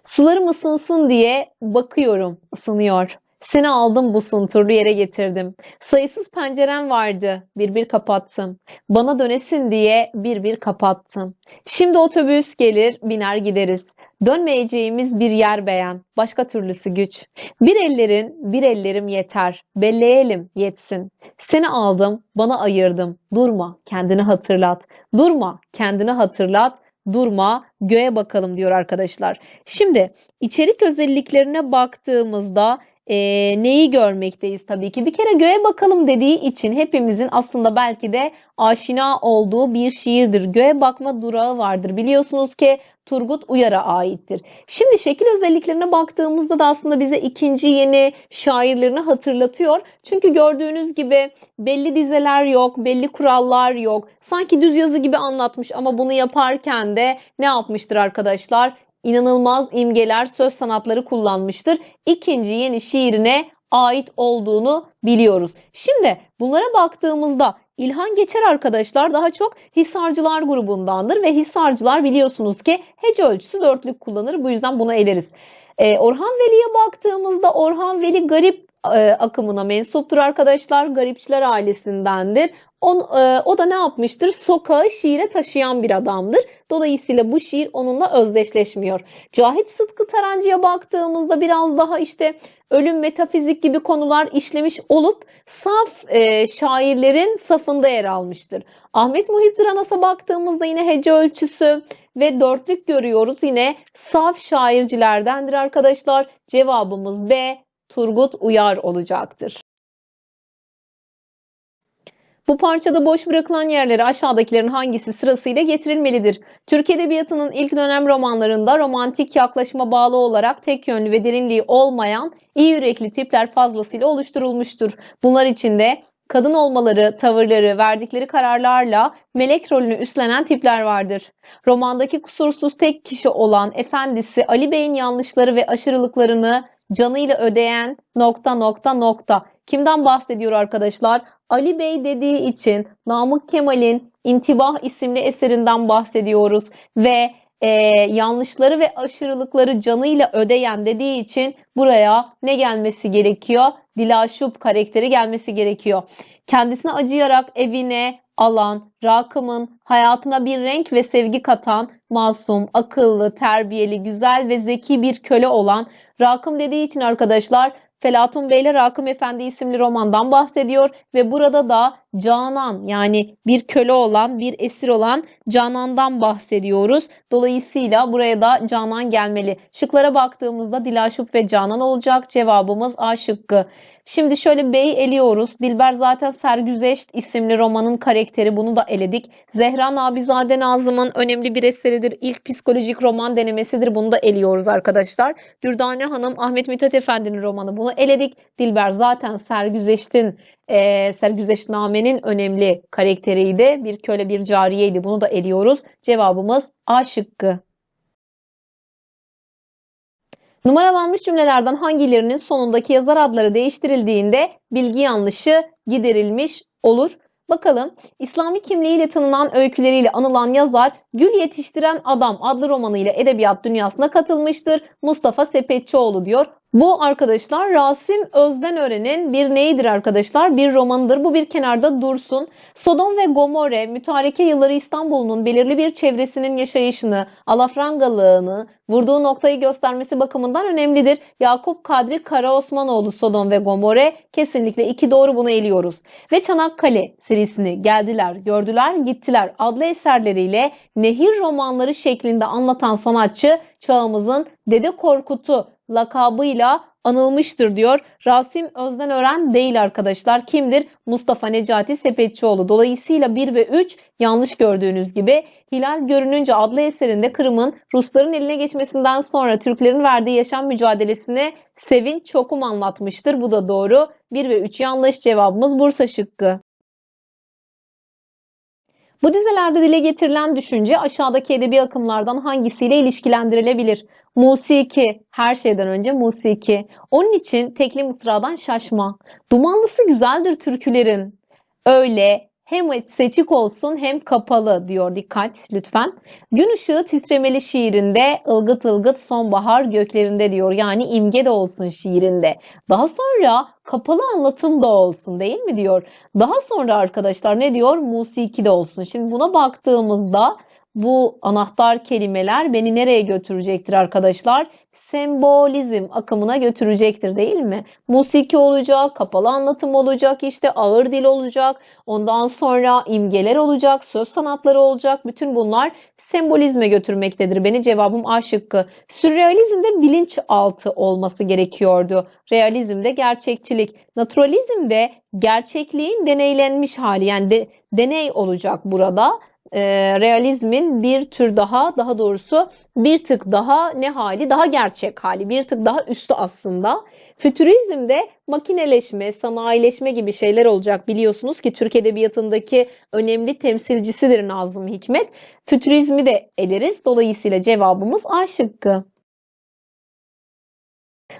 Sularım ısınsın diye bakıyorum, ısınıyor. Seni aldım bu sunturlu yere getirdim. Sayısız penceren vardı, bir bir kapattım. Bana dönesin diye bir bir kapattım. Şimdi otobüs gelir, biner gideriz. Dönmeyeceğimiz bir yer beğen, başka türlüsü güç. Bir ellerin, bir ellerim yeter, belleyelim, yetsin. Seni aldım, bana ayırdım, durma, kendini hatırlat. Durma, kendini hatırlat, durma, göğe bakalım diyor arkadaşlar. Şimdi içerik özelliklerine baktığımızda e, neyi görmekteyiz tabii ki? Bir kere göğe bakalım dediği için hepimizin aslında belki de aşina olduğu bir şiirdir. Göğe bakma durağı vardır. Biliyorsunuz ki Turgut Uyar'a aittir. Şimdi şekil özelliklerine baktığımızda da aslında bize ikinci yeni şairlerini hatırlatıyor. Çünkü gördüğünüz gibi belli dizeler yok, belli kurallar yok. Sanki düz yazı gibi anlatmış ama bunu yaparken de ne yapmıştır arkadaşlar? inanılmaz imgeler, söz sanatları kullanmıştır. İkinci yeni şiirine ait olduğunu biliyoruz. Şimdi bunlara baktığımızda İlhan Geçer arkadaşlar daha çok Hisarcılar grubundandır ve Hisarcılar biliyorsunuz ki hece ölçüsü dörtlük kullanır. Bu yüzden buna eleriz. Ee, Orhan Veli'ye baktığımızda Orhan Veli garip e, akımına mensuptur arkadaşlar. Garipçiler ailesindendir. On, e, o da ne yapmıştır? Sokağı şiire taşıyan bir adamdır. Dolayısıyla bu şiir onunla özdeşleşmiyor. Cahit Sıtkı Tarancı'ya baktığımızda biraz daha işte ölüm, metafizik gibi konular işlemiş olup saf e, şairlerin safında yer almıştır. Ahmet Muhip Dranas'a baktığımızda yine hece ölçüsü ve dörtlük görüyoruz. Yine saf şaircilerdendir arkadaşlar. Cevabımız B Turgut Uyar olacaktır. Bu parçada boş bırakılan yerleri aşağıdakilerin hangisi sırasıyla getirilmelidir? Türk Edebiyatı'nın ilk dönem romanlarında romantik yaklaşıma bağlı olarak tek yönlü ve derinliği olmayan iyi yürekli tipler fazlasıyla oluşturulmuştur. Bunlar içinde kadın olmaları, tavırları, verdikleri kararlarla melek rolünü üstlenen tipler vardır. Romandaki kusursuz tek kişi olan efendisi Ali Bey'in yanlışları ve aşırılıklarını canıyla ödeyen nokta nokta nokta. Kimden bahsediyor arkadaşlar? Ali Bey dediği için Namık Kemal'in İntibah isimli eserinden bahsediyoruz ve e, yanlışları ve aşırılıkları canıyla ödeyen dediği için buraya ne gelmesi gerekiyor? Dilaşup karakteri gelmesi gerekiyor. Kendisine acıyarak evine alan, Rakım'ın hayatına bir renk ve sevgi katan, masum, akıllı, terbiyeli, güzel ve zeki bir köle olan Rakım dediği için arkadaşlar Felatun Bey ile Rakım Efendi isimli romandan bahsediyor ve burada da Canan yani bir köle olan, bir esir olan Canan'dan bahsediyoruz. Dolayısıyla buraya da Canan gelmeli. Şıklara baktığımızda Dilaşup ve Canan olacak. Cevabımız A şıkkı. Şimdi şöyle bey eliyoruz. Dilber zaten Sergüzeşt isimli romanın karakteri. Bunu da eledik. Zehra Nabizade Nazım'ın önemli bir eseridir. İlk psikolojik roman denemesidir. Bunu da eliyoruz arkadaşlar. Dürdane Hanım Ahmet Mithat Efendi'nin romanı. Bunu eledik. Dilber zaten Sergüzeşt'in e, ee, sergüzeşnamenin önemli karakteriydi. Bir köle bir cariyeydi. Bunu da eliyoruz. Cevabımız A şıkkı. Numaralanmış cümlelerden hangilerinin sonundaki yazar adları değiştirildiğinde bilgi yanlışı giderilmiş olur? Bakalım İslami kimliğiyle tanınan öyküleriyle anılan yazar Gül Yetiştiren Adam adlı romanıyla edebiyat dünyasına katılmıştır. Mustafa Sepetçioğlu diyor. Bu arkadaşlar Rasim Özden Özdenören'in bir neyidir arkadaşlar? Bir romanıdır. Bu bir kenarda dursun. Sodom ve Gomorre mütareke yılları İstanbul'un belirli bir çevresinin yaşayışını, alafrangalığını, vurduğu noktayı göstermesi bakımından önemlidir. Yakup Kadri Karaosmanoğlu Sodom ve Gomorre kesinlikle iki doğru bunu eliyoruz. Ve Çanakkale serisini geldiler, gördüler, gittiler adlı eserleriyle nehir romanları şeklinde anlatan sanatçı çağımızın Dede Korkut'u lakabıyla anılmıştır diyor. Rasim Özdenören değil arkadaşlar. Kimdir? Mustafa Necati Sepetçioğlu. Dolayısıyla 1 ve 3 yanlış gördüğünüz gibi. Hilal Görününce adlı eserinde Kırım'ın Rusların eline geçmesinden sonra Türklerin verdiği yaşam mücadelesine Sevinç Çokum anlatmıştır. Bu da doğru. 1 ve 3 yanlış cevabımız Bursa şıkkı. Bu dizelerde dile getirilen düşünce aşağıdaki edebi akımlardan hangisiyle ilişkilendirilebilir? Musiki, her şeyden önce musiki. Onun için tekli mısradan şaşma. Dumanlısı güzeldir türkülerin. Öyle hem seçik olsun hem kapalı diyor dikkat lütfen. Gün ışığı titremeli şiirinde ılgıt ılgıt sonbahar göklerinde diyor. Yani imge de olsun şiirinde. Daha sonra kapalı anlatım da olsun değil mi diyor. Daha sonra arkadaşlar ne diyor? Musiki de olsun. Şimdi buna baktığımızda bu anahtar kelimeler beni nereye götürecektir arkadaşlar? Sembolizm akımına götürecektir değil mi? Musiki olacak, kapalı anlatım olacak, işte ağır dil olacak, ondan sonra imgeler olacak, söz sanatları olacak. Bütün bunlar sembolizme götürmektedir. Beni cevabım A şıkkı. Sürrealizmde bilinçaltı olması gerekiyordu. Realizmde gerçekçilik. Naturalizmde gerçekliğin deneylenmiş hali yani de, deney olacak burada e, realizmin bir tür daha daha doğrusu bir tık daha ne hali daha gerçek hali bir tık daha üstü aslında. Fütürizmde makineleşme, sanayileşme gibi şeyler olacak biliyorsunuz ki Türk Edebiyatı'ndaki önemli temsilcisidir Nazım Hikmet. Fütürizmi de eleriz. Dolayısıyla cevabımız A şıkkı.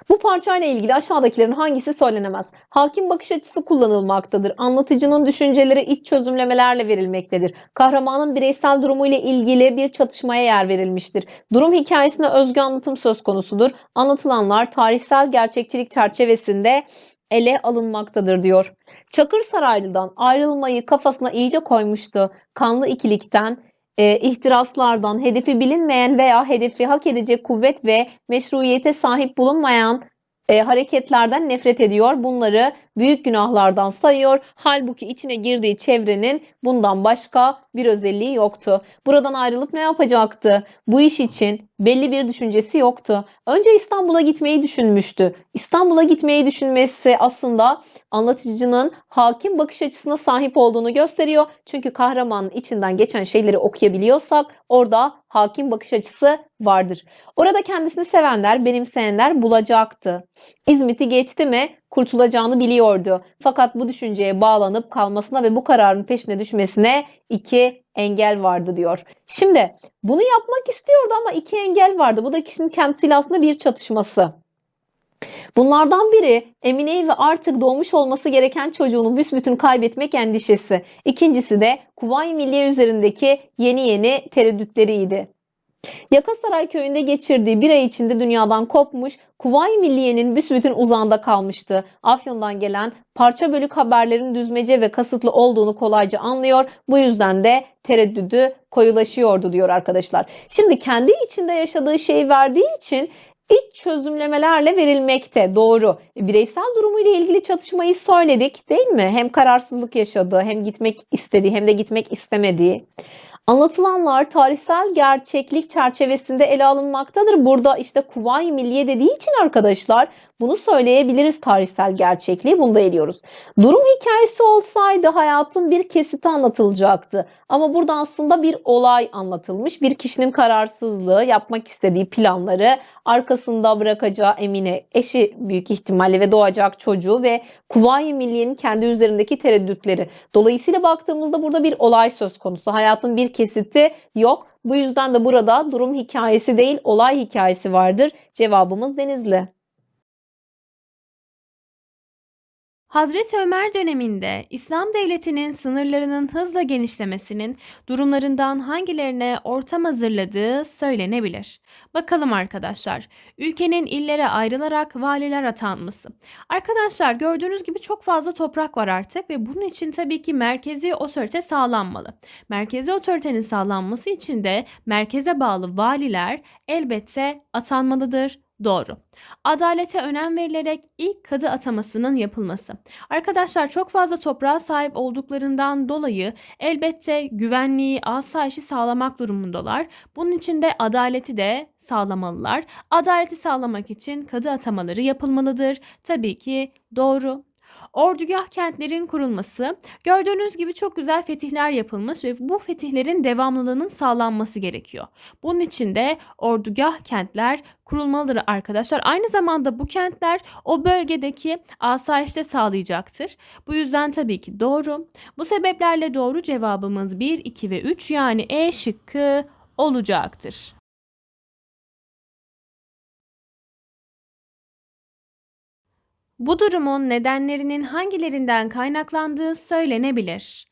Bu parçayla ilgili aşağıdakilerin hangisi söylenemez? Hakim bakış açısı kullanılmaktadır. Anlatıcının düşünceleri iç çözümlemelerle verilmektedir. Kahramanın bireysel durumu ile ilgili bir çatışmaya yer verilmiştir. Durum hikayesine özgü anlatım söz konusudur. Anlatılanlar tarihsel gerçekçilik çerçevesinde ele alınmaktadır diyor. Çakır Saraylı'dan ayrılmayı kafasına iyice koymuştu. Kanlı ikilikten e, ihtiraslardan, hedefi bilinmeyen veya hedefi hak edecek kuvvet ve meşruiyete sahip bulunmayan e, hareketlerden nefret ediyor. Bunları büyük günahlardan sayıyor. Halbuki içine girdiği çevrenin bundan başka bir özelliği yoktu. Buradan ayrılıp ne yapacaktı? Bu iş için belli bir düşüncesi yoktu. Önce İstanbul'a gitmeyi düşünmüştü. İstanbul'a gitmeyi düşünmesi aslında anlatıcının hakim bakış açısına sahip olduğunu gösteriyor. Çünkü kahramanın içinden geçen şeyleri okuyabiliyorsak orada hakim bakış açısı vardır. Orada kendisini sevenler, benimseyenler bulacaktı. İzmit'i geçti mi kurtulacağını biliyordu. Fakat bu düşünceye bağlanıp kalmasına ve bu kararın peşine düşmesine iki engel vardı diyor. Şimdi bunu yapmak istiyordu ama iki engel vardı. Bu da kişinin kendisiyle aslında bir çatışması. Bunlardan biri Emine ve artık doğmuş olması gereken çocuğunu büsbütün kaybetmek endişesi. İkincisi de Kuvayi Milliye üzerindeki yeni yeni tereddütleriydi. Yakasaray köyünde geçirdiği bir ay içinde dünyadan kopmuş, Kuvayi Milliye'nin büsbütün uzağında kalmıştı. Afyon'dan gelen parça bölük haberlerin düzmece ve kasıtlı olduğunu kolayca anlıyor. Bu yüzden de tereddüdü koyulaşıyordu diyor arkadaşlar. Şimdi kendi içinde yaşadığı şeyi verdiği için iç çözümlemelerle verilmekte. Doğru. Bireysel durumuyla ilgili çatışmayı söyledik değil mi? Hem kararsızlık yaşadığı hem gitmek istediği hem de gitmek istemediği. Anlatılanlar tarihsel gerçeklik çerçevesinde ele alınmaktadır. Burada işte Kuvayi Milliye dediği için arkadaşlar bunu söyleyebiliriz tarihsel gerçekliği bunda ediyoruz. Durum hikayesi olsaydı hayatın bir kesiti anlatılacaktı. Ama burada aslında bir olay anlatılmış. Bir kişinin kararsızlığı, yapmak istediği planları, arkasında bırakacağı emine, eşi büyük ihtimalle ve doğacak çocuğu ve Kuvayi Milli'nin kendi üzerindeki tereddütleri. Dolayısıyla baktığımızda burada bir olay söz konusu. Hayatın bir kesiti yok. Bu yüzden de burada durum hikayesi değil olay hikayesi vardır. Cevabımız Denizli.
Hazreti Ömer döneminde İslam devletinin sınırlarının hızla genişlemesinin durumlarından hangilerine ortam hazırladığı söylenebilir. Bakalım arkadaşlar. Ülkenin illere ayrılarak valiler atanması. Arkadaşlar gördüğünüz gibi çok fazla toprak var artık ve bunun için tabii ki merkezi otorite sağlanmalı. Merkezi otoritenin sağlanması için de merkeze bağlı valiler elbette atanmalıdır Doğru. Adalete önem verilerek ilk kadı atamasının yapılması. Arkadaşlar çok fazla toprağa sahip olduklarından dolayı elbette güvenliği, asayişi sağlamak durumundalar. Bunun için de adaleti de sağlamalılar. Adaleti sağlamak için kadı atamaları yapılmalıdır. Tabii ki doğru ordugah kentlerin kurulması, gördüğünüz gibi çok güzel fetihler yapılmış ve bu fetihlerin devamlılığının sağlanması gerekiyor. Bunun için de ordugah kentler kurulmalıdır arkadaşlar. Aynı zamanda bu kentler o bölgedeki asayişte sağlayacaktır. Bu yüzden tabii ki doğru. Bu sebeplerle doğru cevabımız 1, 2 ve 3 yani E şıkkı olacaktır. Bu durumun nedenlerinin hangilerinden kaynaklandığı söylenebilir.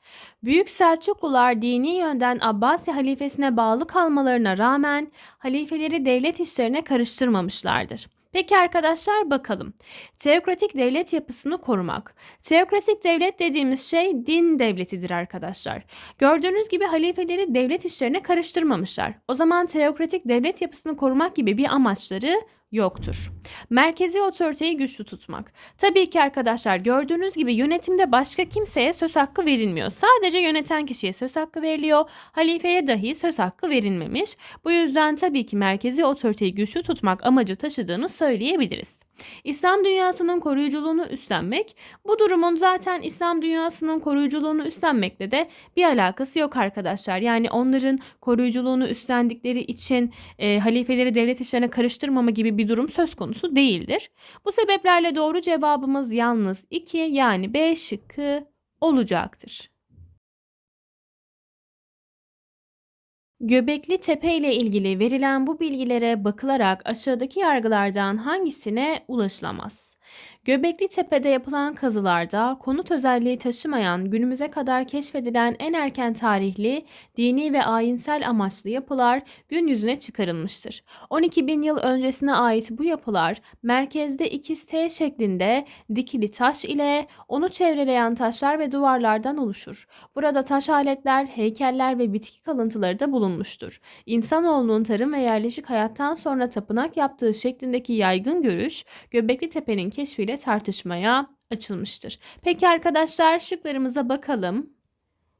Büyük Selçuklular dini yönden Abbasi halifesine bağlı kalmalarına rağmen halifeleri devlet işlerine karıştırmamışlardır. Peki arkadaşlar bakalım. Teokratik devlet yapısını korumak. Teokratik devlet dediğimiz şey din devletidir arkadaşlar. Gördüğünüz gibi halifeleri devlet işlerine karıştırmamışlar. O zaman teokratik devlet yapısını korumak gibi bir amaçları yoktur. Merkezi otoriteyi güçlü tutmak. Tabii ki arkadaşlar gördüğünüz gibi yönetimde başka kimseye söz hakkı verilmiyor. Sadece yöneten kişiye söz hakkı veriliyor. Halifeye dahi söz hakkı verilmemiş. Bu yüzden tabii ki merkezi otoriteyi güçlü tutmak amacı taşıdığını söyleyebiliriz. İslam dünyasının koruyuculuğunu üstlenmek, bu durumun zaten İslam dünyasının koruyuculuğunu üstlenmekle de bir alakası yok arkadaşlar. Yani onların koruyuculuğunu üstlendikleri için e, halifeleri devlet işlerine karıştırmama gibi bir durum söz konusu değildir. Bu sebeplerle doğru cevabımız yalnız 2 yani B şıkkı olacaktır. Göbekli Tepe ile ilgili verilen bu bilgilere bakılarak aşağıdaki yargılardan hangisine ulaşılamaz? Göbekli Tepe'de yapılan kazılarda konut özelliği taşımayan günümüze kadar keşfedilen en erken tarihli dini ve ayinsel amaçlı yapılar gün yüzüne çıkarılmıştır. 12 bin yıl öncesine ait bu yapılar merkezde ikiz T şeklinde dikili taş ile onu çevreleyen taşlar ve duvarlardan oluşur. Burada taş aletler, heykeller ve bitki kalıntıları da bulunmuştur. İnsanoğlunun tarım ve yerleşik hayattan sonra tapınak yaptığı şeklindeki yaygın görüş Göbekli Tepe'nin keşfiyle tartışmaya açılmıştır. Peki arkadaşlar şıklarımıza bakalım.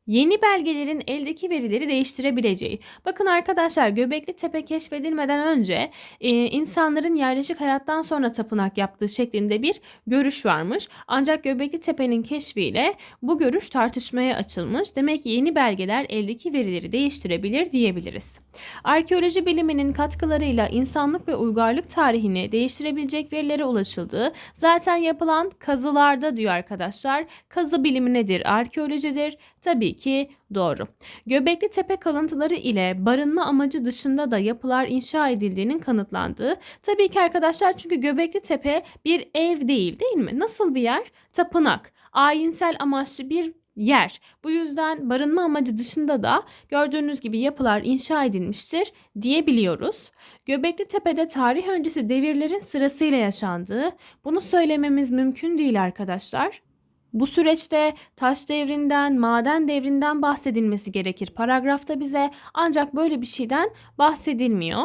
Yeni belgelerin eldeki verileri değiştirebileceği. Bakın arkadaşlar Göbekli Tepe keşfedilmeden önce e, insanların yerleşik hayattan sonra tapınak yaptığı şeklinde bir görüş varmış. Ancak Göbekli Tepe'nin keşfiyle bu görüş tartışmaya açılmış. Demek ki yeni belgeler eldeki verileri değiştirebilir diyebiliriz. Arkeoloji biliminin katkılarıyla insanlık ve uygarlık tarihini değiştirebilecek verilere ulaşıldığı zaten yapılan kazılarda diyor arkadaşlar. Kazı bilimi nedir? Arkeolojidir. Tabii 2 doğru. Göbekli tepe kalıntıları ile barınma amacı dışında da yapılar inşa edildiğinin kanıtlandığı. Tabii ki arkadaşlar çünkü Göbekli tepe bir ev değil değil mi? Nasıl bir yer? Tapınak. Ayinsel amaçlı bir yer. Bu yüzden barınma amacı dışında da gördüğünüz gibi yapılar inşa edilmiştir diyebiliyoruz. Göbekli Tepe'de tarih öncesi devirlerin sırasıyla yaşandığı bunu söylememiz mümkün değil arkadaşlar. Bu süreçte taş devrinden, maden devrinden bahsedilmesi gerekir. Paragrafta bize ancak böyle bir şeyden bahsedilmiyor.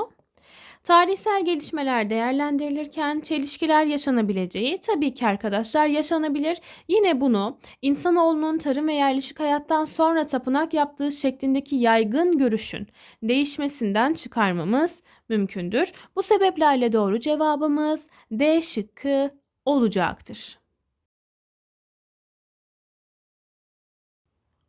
Tarihsel gelişmeler değerlendirilirken çelişkiler yaşanabileceği tabii ki arkadaşlar yaşanabilir. Yine bunu insanoğlunun tarım ve yerleşik hayattan sonra tapınak yaptığı şeklindeki yaygın görüşün değişmesinden çıkarmamız mümkündür. Bu sebeplerle doğru cevabımız D şıkkı olacaktır.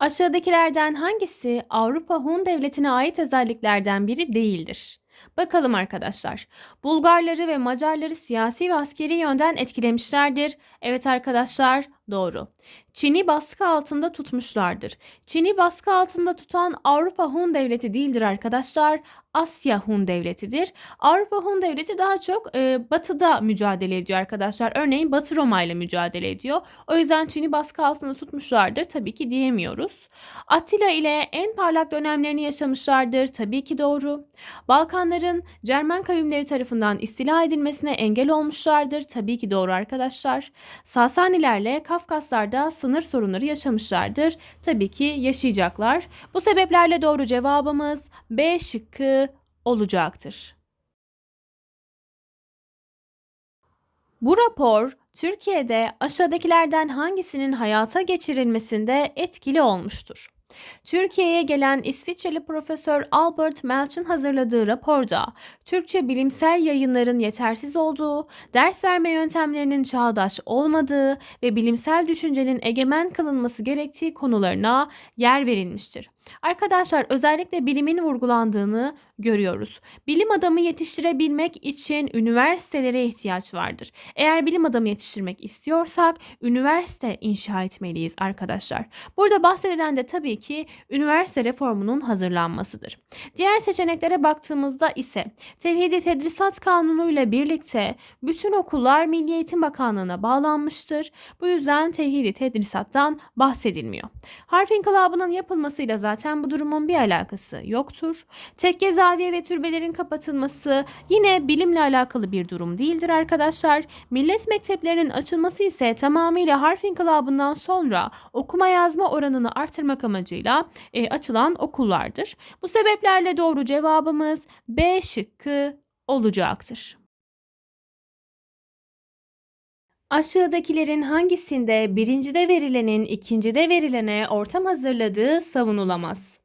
Aşağıdakilerden hangisi Avrupa Hun Devleti'ne ait özelliklerden biri değildir? Bakalım arkadaşlar. Bulgarları ve Macarları siyasi ve askeri yönden etkilemişlerdir. Evet arkadaşlar, Doğru. Çin'i baskı altında tutmuşlardır. Çin'i baskı altında tutan Avrupa Hun Devleti değildir arkadaşlar. Asya Hun Devleti'dir. Avrupa Hun Devleti daha çok e, batıda mücadele ediyor arkadaşlar. Örneğin Batı Roma ile mücadele ediyor. O yüzden Çin'i baskı altında tutmuşlardır. Tabii ki diyemiyoruz. Attila ile en parlak dönemlerini yaşamışlardır. Tabii ki doğru. Balkanların Cermen kavimleri tarafından istila edilmesine engel olmuşlardır. Tabii ki doğru arkadaşlar. Sasanilerle Kaf Kafkaslar'da sınır sorunları yaşamışlardır. Tabii ki yaşayacaklar. Bu sebeplerle doğru cevabımız B şıkkı olacaktır. Bu rapor Türkiye'de aşağıdakilerden hangisinin hayata geçirilmesinde etkili olmuştur? Türkiye'ye gelen İsviçreli Profesör Albert Melch'in hazırladığı raporda Türkçe bilimsel yayınların yetersiz olduğu, ders verme yöntemlerinin çağdaş olmadığı ve bilimsel düşüncenin egemen kılınması gerektiği konularına yer verilmiştir. Arkadaşlar özellikle bilimin vurgulandığını görüyoruz. Bilim adamı yetiştirebilmek için üniversitelere ihtiyaç vardır. Eğer bilim adamı yetiştirmek istiyorsak üniversite inşa etmeliyiz arkadaşlar. Burada bahsedilen de tabii ki üniversite reformunun hazırlanmasıdır. Diğer seçeneklere baktığımızda ise Tevhidi Tedrisat Kanunu ile birlikte bütün okullar Milli Eğitim Bakanlığı'na bağlanmıştır. Bu yüzden Tevhidi Tedrisat'tan bahsedilmiyor. Harf inkılabının yapılmasıyla zaten zaten bu durumun bir alakası yoktur. Tekke zaviye ve türbelerin kapatılması yine bilimle alakalı bir durum değildir arkadaşlar. Millet mekteplerinin açılması ise tamamıyla harf inkılabından sonra okuma yazma oranını artırmak amacıyla e, açılan okullardır. Bu sebeplerle doğru cevabımız B şıkkı olacaktır. Aşağıdakilerin hangisinde birincide verilenin ikincide verilene ortam hazırladığı savunulamaz?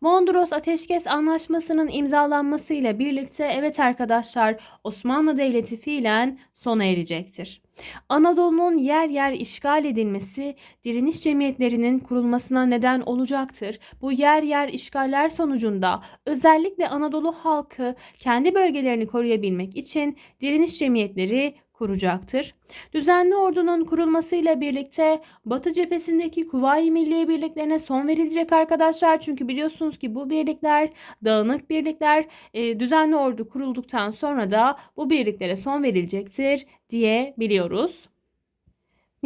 Mondros Ateşkes Anlaşması'nın imzalanmasıyla birlikte evet arkadaşlar Osmanlı Devleti fiilen sona erecektir. Anadolu'nun yer yer işgal edilmesi direniş cemiyetlerinin kurulmasına neden olacaktır. Bu yer yer işgaller sonucunda özellikle Anadolu halkı kendi bölgelerini koruyabilmek için direniş cemiyetleri kuracaktır. Düzenli ordunun kurulmasıyla birlikte Batı cephesindeki Kuvayi Milliye birliklerine son verilecek arkadaşlar. Çünkü biliyorsunuz ki bu birlikler dağınık birlikler e, düzenli ordu kurulduktan sonra da bu birliklere son verilecektir diyebiliyoruz.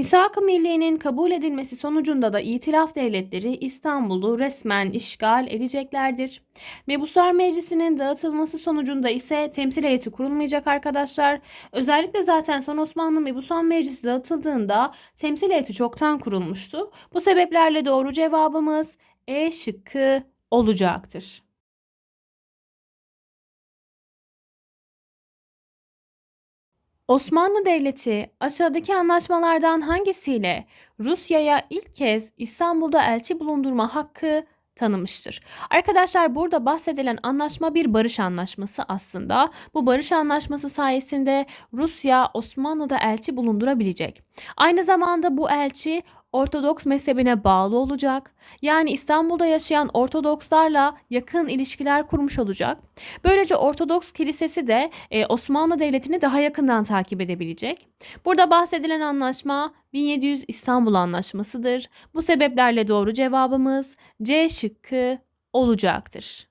Misak-ı Milli'nin kabul edilmesi sonucunda da itilaf devletleri İstanbul'u resmen işgal edeceklerdir. Mebusar Meclisi'nin dağıtılması sonucunda ise temsil heyeti kurulmayacak arkadaşlar. Özellikle zaten son Osmanlı Mebusan Meclisi dağıtıldığında temsil heyeti çoktan kurulmuştu. Bu sebeplerle doğru cevabımız E şıkkı olacaktır. Osmanlı Devleti aşağıdaki anlaşmalardan hangisiyle Rusya'ya ilk kez İstanbul'da elçi bulundurma hakkı tanımıştır. Arkadaşlar burada bahsedilen anlaşma bir barış anlaşması aslında. Bu barış anlaşması sayesinde Rusya Osmanlı'da elçi bulundurabilecek. Aynı zamanda bu elçi Ortodoks mezhebine bağlı olacak. Yani İstanbul'da yaşayan Ortodokslarla yakın ilişkiler kurmuş olacak. Böylece Ortodoks Kilisesi de e, Osmanlı Devleti'ni daha yakından takip edebilecek. Burada bahsedilen anlaşma 1700 İstanbul Anlaşması'dır. Bu sebeplerle doğru cevabımız C şıkkı olacaktır.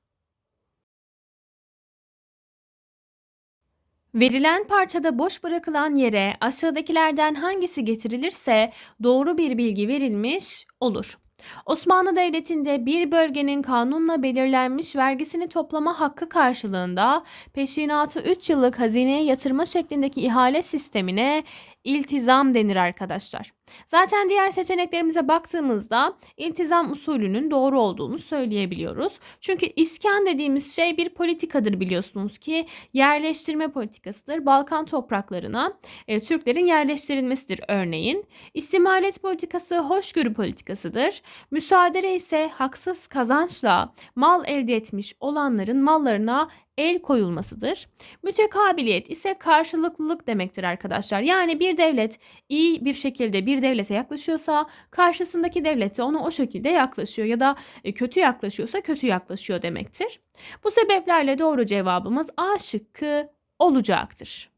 Verilen parçada boş bırakılan yere aşağıdakilerden hangisi getirilirse doğru bir bilgi verilmiş olur. Osmanlı Devleti'nde bir bölgenin kanunla belirlenmiş vergisini toplama hakkı karşılığında peşinatı 3 yıllık hazineye yatırma şeklindeki ihale sistemine iltizam denir arkadaşlar. Zaten diğer seçeneklerimize baktığımızda iltizam usulünün doğru olduğunu söyleyebiliyoruz. Çünkü iskan dediğimiz şey bir politikadır biliyorsunuz ki yerleştirme politikasıdır. Balkan topraklarına e, Türklerin yerleştirilmesidir örneğin. İstimalet politikası hoşgörü politikasıdır. Müsaade ise haksız kazançla mal elde etmiş olanların mallarına el koyulmasıdır. Mütekabiliyet ise karşılıklılık demektir arkadaşlar. Yani bir devlet iyi bir şekilde bir devlete yaklaşıyorsa karşısındaki devlet de ona o şekilde yaklaşıyor ya da e, kötü yaklaşıyorsa kötü yaklaşıyor demektir. Bu sebeplerle doğru cevabımız A şıkkı olacaktır.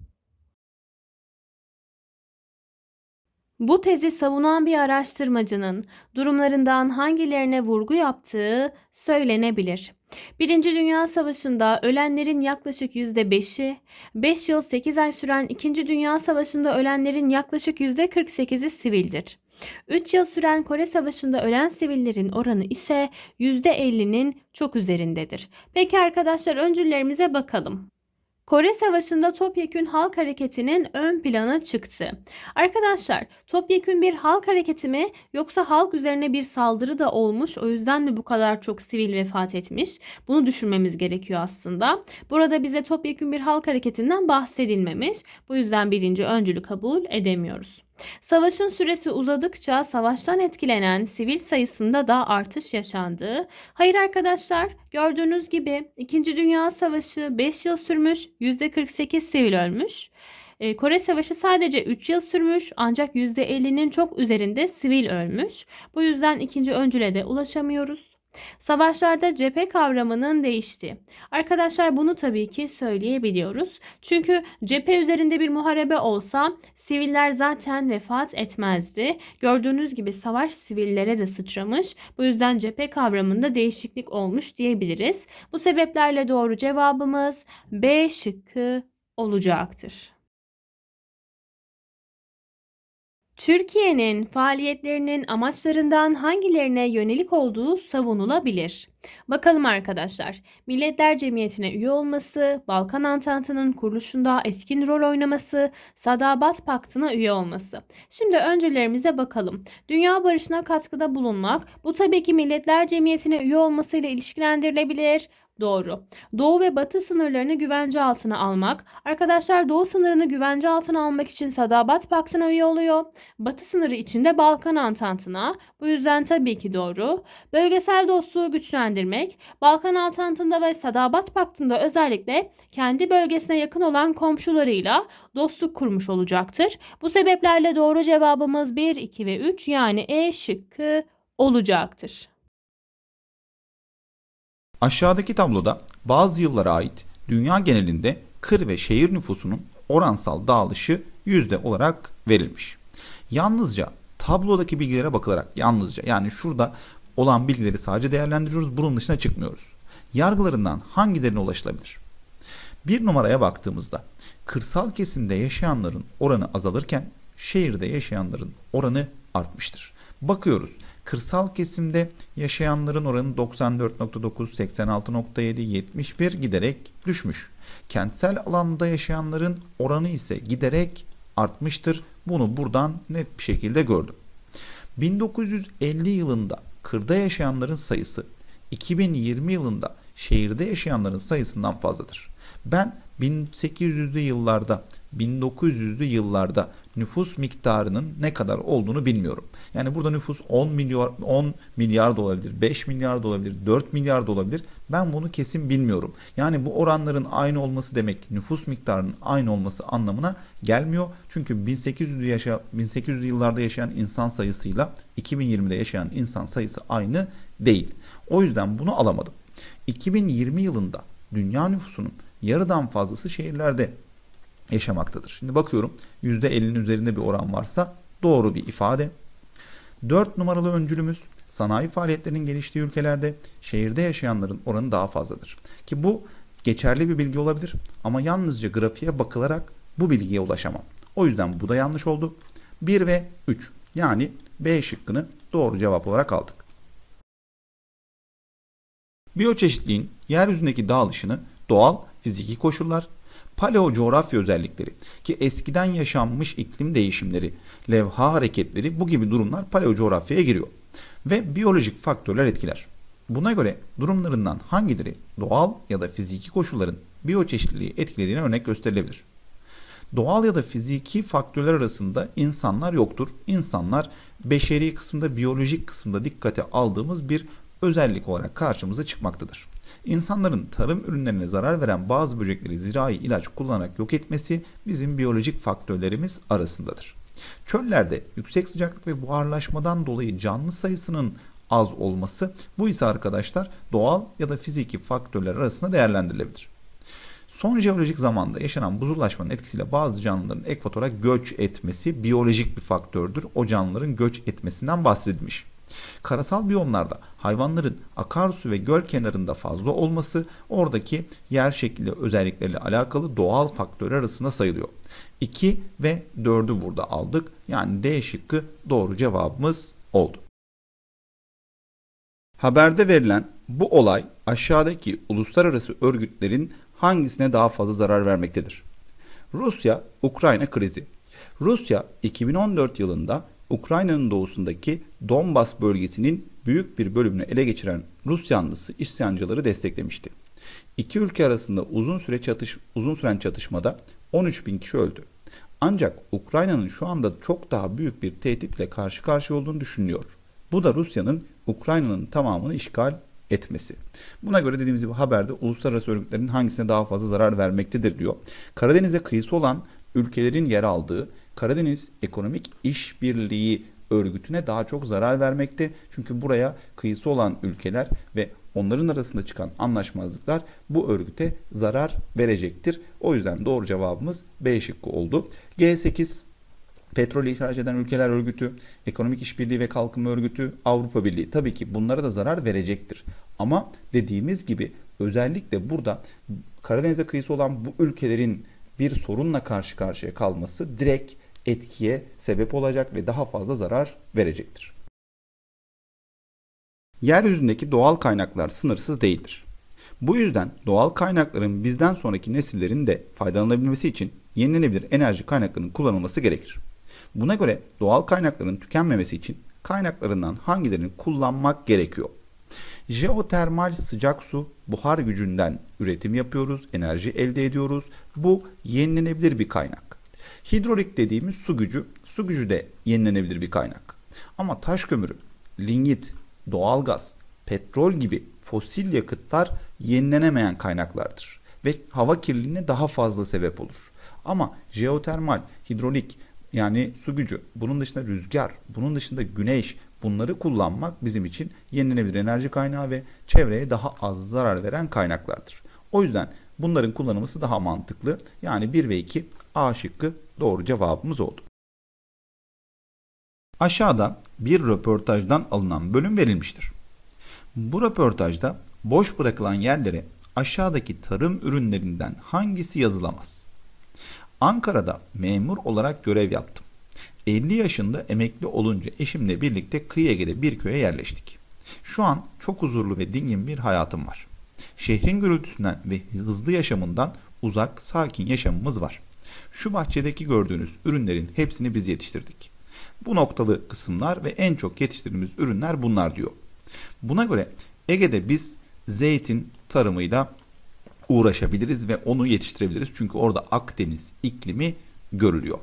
Bu tezi savunan bir araştırmacının durumlarından hangilerine vurgu yaptığı söylenebilir. Birinci Dünya Savaşı'nda ölenlerin yaklaşık %5'i, 5 yıl 8 ay süren İkinci Dünya Savaşı'nda ölenlerin yaklaşık %48'i sivildir. 3 yıl süren Kore Savaşı'nda ölen sivillerin oranı ise %50'nin çok üzerindedir. Peki arkadaşlar öncüllerimize bakalım. Kore Savaşı'nda topyekün halk hareketinin ön plana çıktı. Arkadaşlar topyekün bir halk hareketi mi yoksa halk üzerine bir saldırı da olmuş o yüzden mi bu kadar çok sivil vefat etmiş? Bunu düşünmemiz gerekiyor aslında. Burada bize topyekün bir halk hareketinden bahsedilmemiş. Bu yüzden birinci öncülü kabul edemiyoruz. Savaşın süresi uzadıkça savaştan etkilenen sivil sayısında da artış yaşandı. Hayır arkadaşlar gördüğünüz gibi 2. Dünya Savaşı 5 yıl sürmüş %48 sivil ölmüş. Ee, Kore Savaşı sadece 3 yıl sürmüş ancak %50'nin çok üzerinde sivil ölmüş. Bu yüzden ikinci öncüle de ulaşamıyoruz. Savaşlarda cephe kavramının değişti. Arkadaşlar bunu tabii ki söyleyebiliyoruz. Çünkü cephe üzerinde bir muharebe olsa siviller zaten vefat etmezdi. Gördüğünüz gibi savaş sivillere de sıçramış. Bu yüzden cephe kavramında değişiklik olmuş diyebiliriz. Bu sebeplerle doğru cevabımız B şıkkı olacaktır. Türkiye'nin faaliyetlerinin amaçlarından hangilerine yönelik olduğu savunulabilir. Bakalım arkadaşlar. Milletler Cemiyeti'ne üye olması, Balkan Antantı'nın kuruluşunda etkin rol oynaması, Sadabat Paktı'na üye olması. Şimdi öncelerimize bakalım. Dünya barışına katkıda bulunmak, bu tabii ki Milletler Cemiyeti'ne üye olmasıyla ilişkilendirilebilir doğru. Doğu ve batı sınırlarını güvence altına almak. Arkadaşlar doğu sınırını güvence altına almak için Sadabat Paktı'na üye oluyor. Batı sınırı içinde Balkan Antantı'na. Bu yüzden tabii ki doğru. Bölgesel dostluğu güçlendirmek. Balkan Antantı'nda ve Sadabat Paktı'nda özellikle kendi bölgesine yakın olan komşularıyla dostluk kurmuş olacaktır. Bu sebeplerle doğru cevabımız 1, 2 ve 3 yani E şıkkı olacaktır.
Aşağıdaki tabloda bazı yıllara ait dünya genelinde kır ve şehir nüfusunun oransal dağılışı yüzde olarak verilmiş. Yalnızca tablodaki bilgilere bakılarak yalnızca yani şurada olan bilgileri sadece değerlendiriyoruz. Bunun dışına çıkmıyoruz. Yargılarından hangilerine ulaşılabilir? Bir numaraya baktığımızda kırsal kesimde yaşayanların oranı azalırken şehirde yaşayanların oranı artmıştır. Bakıyoruz Kırsal kesimde yaşayanların oranı 94.9, 86.7, 71 giderek düşmüş. Kentsel alanda yaşayanların oranı ise giderek artmıştır. Bunu buradan net bir şekilde gördüm. 1950 yılında kırda yaşayanların sayısı 2020 yılında şehirde yaşayanların sayısından fazladır. Ben 1800'lü yıllarda, 1900'lü yıllarda nüfus miktarının ne kadar olduğunu bilmiyorum. Yani burada nüfus 10 milyar 10 milyar da olabilir, 5 milyar da olabilir, 4 milyar da olabilir. Ben bunu kesin bilmiyorum. Yani bu oranların aynı olması demek nüfus miktarının aynı olması anlamına gelmiyor. Çünkü 1800'lü yaşa 1800'lü yıllarda yaşayan insan sayısıyla 2020'de yaşayan insan sayısı aynı değil. O yüzden bunu alamadım. 2020 yılında dünya nüfusunun yarıdan fazlası şehirlerde yaşamaktadır. Şimdi bakıyorum %50'nin üzerinde bir oran varsa doğru bir ifade. 4 numaralı öncülümüz sanayi faaliyetlerinin geliştiği ülkelerde şehirde yaşayanların oranı daha fazladır. Ki bu geçerli bir bilgi olabilir ama yalnızca grafiğe bakılarak bu bilgiye ulaşamam. O yüzden bu da yanlış oldu. 1 ve 3 yani B şıkkını doğru cevap olarak aldık. Biyoçeşitliğin yeryüzündeki dağılışını doğal fiziki koşullar paleo coğrafya özellikleri ki eskiden yaşanmış iklim değişimleri, levha hareketleri bu gibi durumlar paleo coğrafyaya giriyor ve biyolojik faktörler etkiler. Buna göre durumlarından hangileri doğal ya da fiziki koşulların biyoçeşitliliği etkilediğine örnek gösterilebilir. Doğal ya da fiziki faktörler arasında insanlar yoktur. İnsanlar beşeri kısımda biyolojik kısımda dikkate aldığımız bir özellik olarak karşımıza çıkmaktadır. İnsanların tarım ürünlerine zarar veren bazı böcekleri zirai ilaç kullanarak yok etmesi bizim biyolojik faktörlerimiz arasındadır. Çöllerde yüksek sıcaklık ve buharlaşmadan dolayı canlı sayısının az olması bu ise arkadaşlar doğal ya da fiziki faktörler arasında değerlendirilebilir. Son jeolojik zamanda yaşanan buzullaşmanın etkisiyle bazı canlıların ekvatora göç etmesi biyolojik bir faktördür. O canlıların göç etmesinden bahsedilmiş. Karasal biyomlarda hayvanların akarsu ve göl kenarında fazla olması oradaki yer şekli özellikleriyle alakalı doğal faktör arasında sayılıyor. 2 ve 4'ü burada aldık. Yani D şıkkı doğru cevabımız oldu. Haberde verilen bu olay aşağıdaki uluslararası örgütlerin hangisine daha fazla zarar vermektedir? Rusya-Ukrayna krizi. Rusya 2014 yılında Ukrayna'nın doğusundaki Donbas bölgesinin büyük bir bölümünü ele geçiren Rus yanlısı isyancıları desteklemişti. İki ülke arasında uzun süre çatış uzun süren çatışmada 13 bin kişi öldü. Ancak Ukrayna'nın şu anda çok daha büyük bir tehditle karşı karşıya olduğunu düşünüyor. Bu da Rusya'nın Ukrayna'nın tamamını işgal etmesi. Buna göre dediğimiz gibi haberde uluslararası örgütlerin hangisine daha fazla zarar vermektedir diyor. Karadeniz'e kıyısı olan ülkelerin yer aldığı Karadeniz Ekonomik İşbirliği örgütüne daha çok zarar vermekte. Çünkü buraya kıyısı olan ülkeler ve onların arasında çıkan anlaşmazlıklar bu örgüte zarar verecektir. O yüzden doğru cevabımız B şıkkı oldu. G8 Petrol ihraç eden ülkeler örgütü, Ekonomik İşbirliği ve Kalkınma Örgütü, Avrupa Birliği tabii ki bunlara da zarar verecektir. Ama dediğimiz gibi özellikle burada Karadeniz'e kıyısı olan bu ülkelerin bir sorunla karşı karşıya kalması direkt etkiye sebep olacak ve daha fazla zarar verecektir. Yeryüzündeki doğal kaynaklar sınırsız değildir. Bu yüzden doğal kaynakların bizden sonraki nesillerin de faydalanabilmesi için yenilenebilir enerji kaynaklarının kullanılması gerekir. Buna göre doğal kaynakların tükenmemesi için kaynaklarından hangilerini kullanmak gerekiyor? Jeotermal sıcak su buhar gücünden üretim yapıyoruz, enerji elde ediyoruz. Bu yenilenebilir bir kaynak. Hidrolik dediğimiz su gücü, su gücü de yenilenebilir bir kaynak. Ama taş kömürü, lignit, doğalgaz, petrol gibi fosil yakıtlar yenilenemeyen kaynaklardır ve hava kirliliğine daha fazla sebep olur. Ama jeotermal, hidrolik yani su gücü, bunun dışında rüzgar, bunun dışında güneş bunları kullanmak bizim için yenilenebilir enerji kaynağı ve çevreye daha az zarar veren kaynaklardır. O yüzden bunların kullanılması daha mantıklı. Yani 1 ve 2 A şıkkı doğru cevabımız oldu. Aşağıda bir röportajdan alınan bölüm verilmiştir. Bu röportajda boş bırakılan yerlere aşağıdaki tarım ürünlerinden hangisi yazılamaz? Ankara'da memur olarak görev yaptım. 50 yaşında emekli olunca eşimle birlikte Kıyıege'de bir köye yerleştik. Şu an çok huzurlu ve dingin bir hayatım var. Şehrin gürültüsünden ve hızlı yaşamından uzak, sakin yaşamımız var. Şu bahçedeki gördüğünüz ürünlerin hepsini biz yetiştirdik. Bu noktalı kısımlar ve en çok yetiştirdiğimiz ürünler bunlar diyor. Buna göre Ege'de biz zeytin tarımıyla uğraşabiliriz ve onu yetiştirebiliriz. Çünkü orada Akdeniz iklimi görülüyor.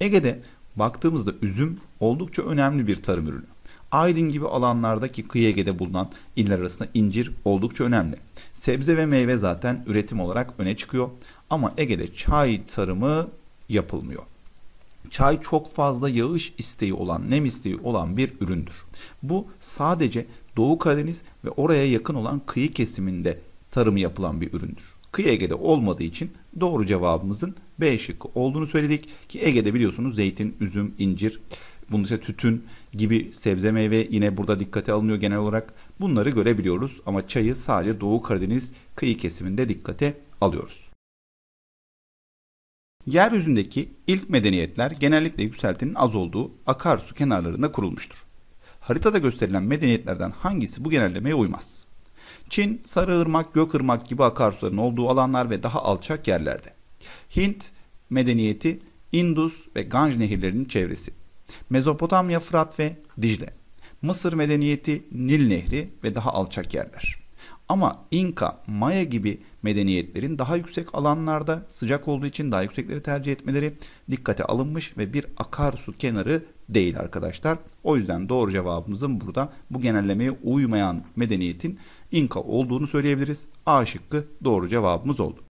Ege'de baktığımızda üzüm oldukça önemli bir tarım ürünü. Aydın gibi alanlardaki kıyı Ege'de bulunan iller arasında incir oldukça önemli. Sebze ve meyve zaten üretim olarak öne çıkıyor. Ama Ege'de çay tarımı yapılmıyor. Çay çok fazla yağış isteği olan, nem isteği olan bir üründür. Bu sadece Doğu Karadeniz ve oraya yakın olan kıyı kesiminde tarımı yapılan bir üründür. Kıyı Ege'de olmadığı için doğru cevabımızın B şıkkı olduğunu söyledik ki Ege'de biliyorsunuz zeytin, üzüm, incir, bunun dışında tütün gibi sebze meyve yine burada dikkate alınıyor genel olarak. Bunları görebiliyoruz ama çayı sadece Doğu Karadeniz kıyı kesiminde dikkate alıyoruz. Yeryüzündeki ilk medeniyetler genellikle yükseltinin az olduğu akarsu kenarlarında kurulmuştur. Haritada gösterilen medeniyetlerden hangisi bu genellemeye uymaz? Çin, Sarıırmak, Gökırmak gibi akarsuların olduğu alanlar ve daha alçak yerlerde. Hint medeniyeti Indus ve Ganj nehirlerinin çevresi. Mezopotamya, Fırat ve Dicle. Mısır medeniyeti Nil Nehri ve daha alçak yerler. Ama İnka, Maya gibi medeniyetlerin daha yüksek alanlarda sıcak olduğu için daha yüksekleri tercih etmeleri dikkate alınmış ve bir akarsu kenarı değil arkadaşlar. O yüzden doğru cevabımızın burada bu genellemeye uymayan medeniyetin İnka olduğunu söyleyebiliriz. A şıkkı doğru cevabımız oldu.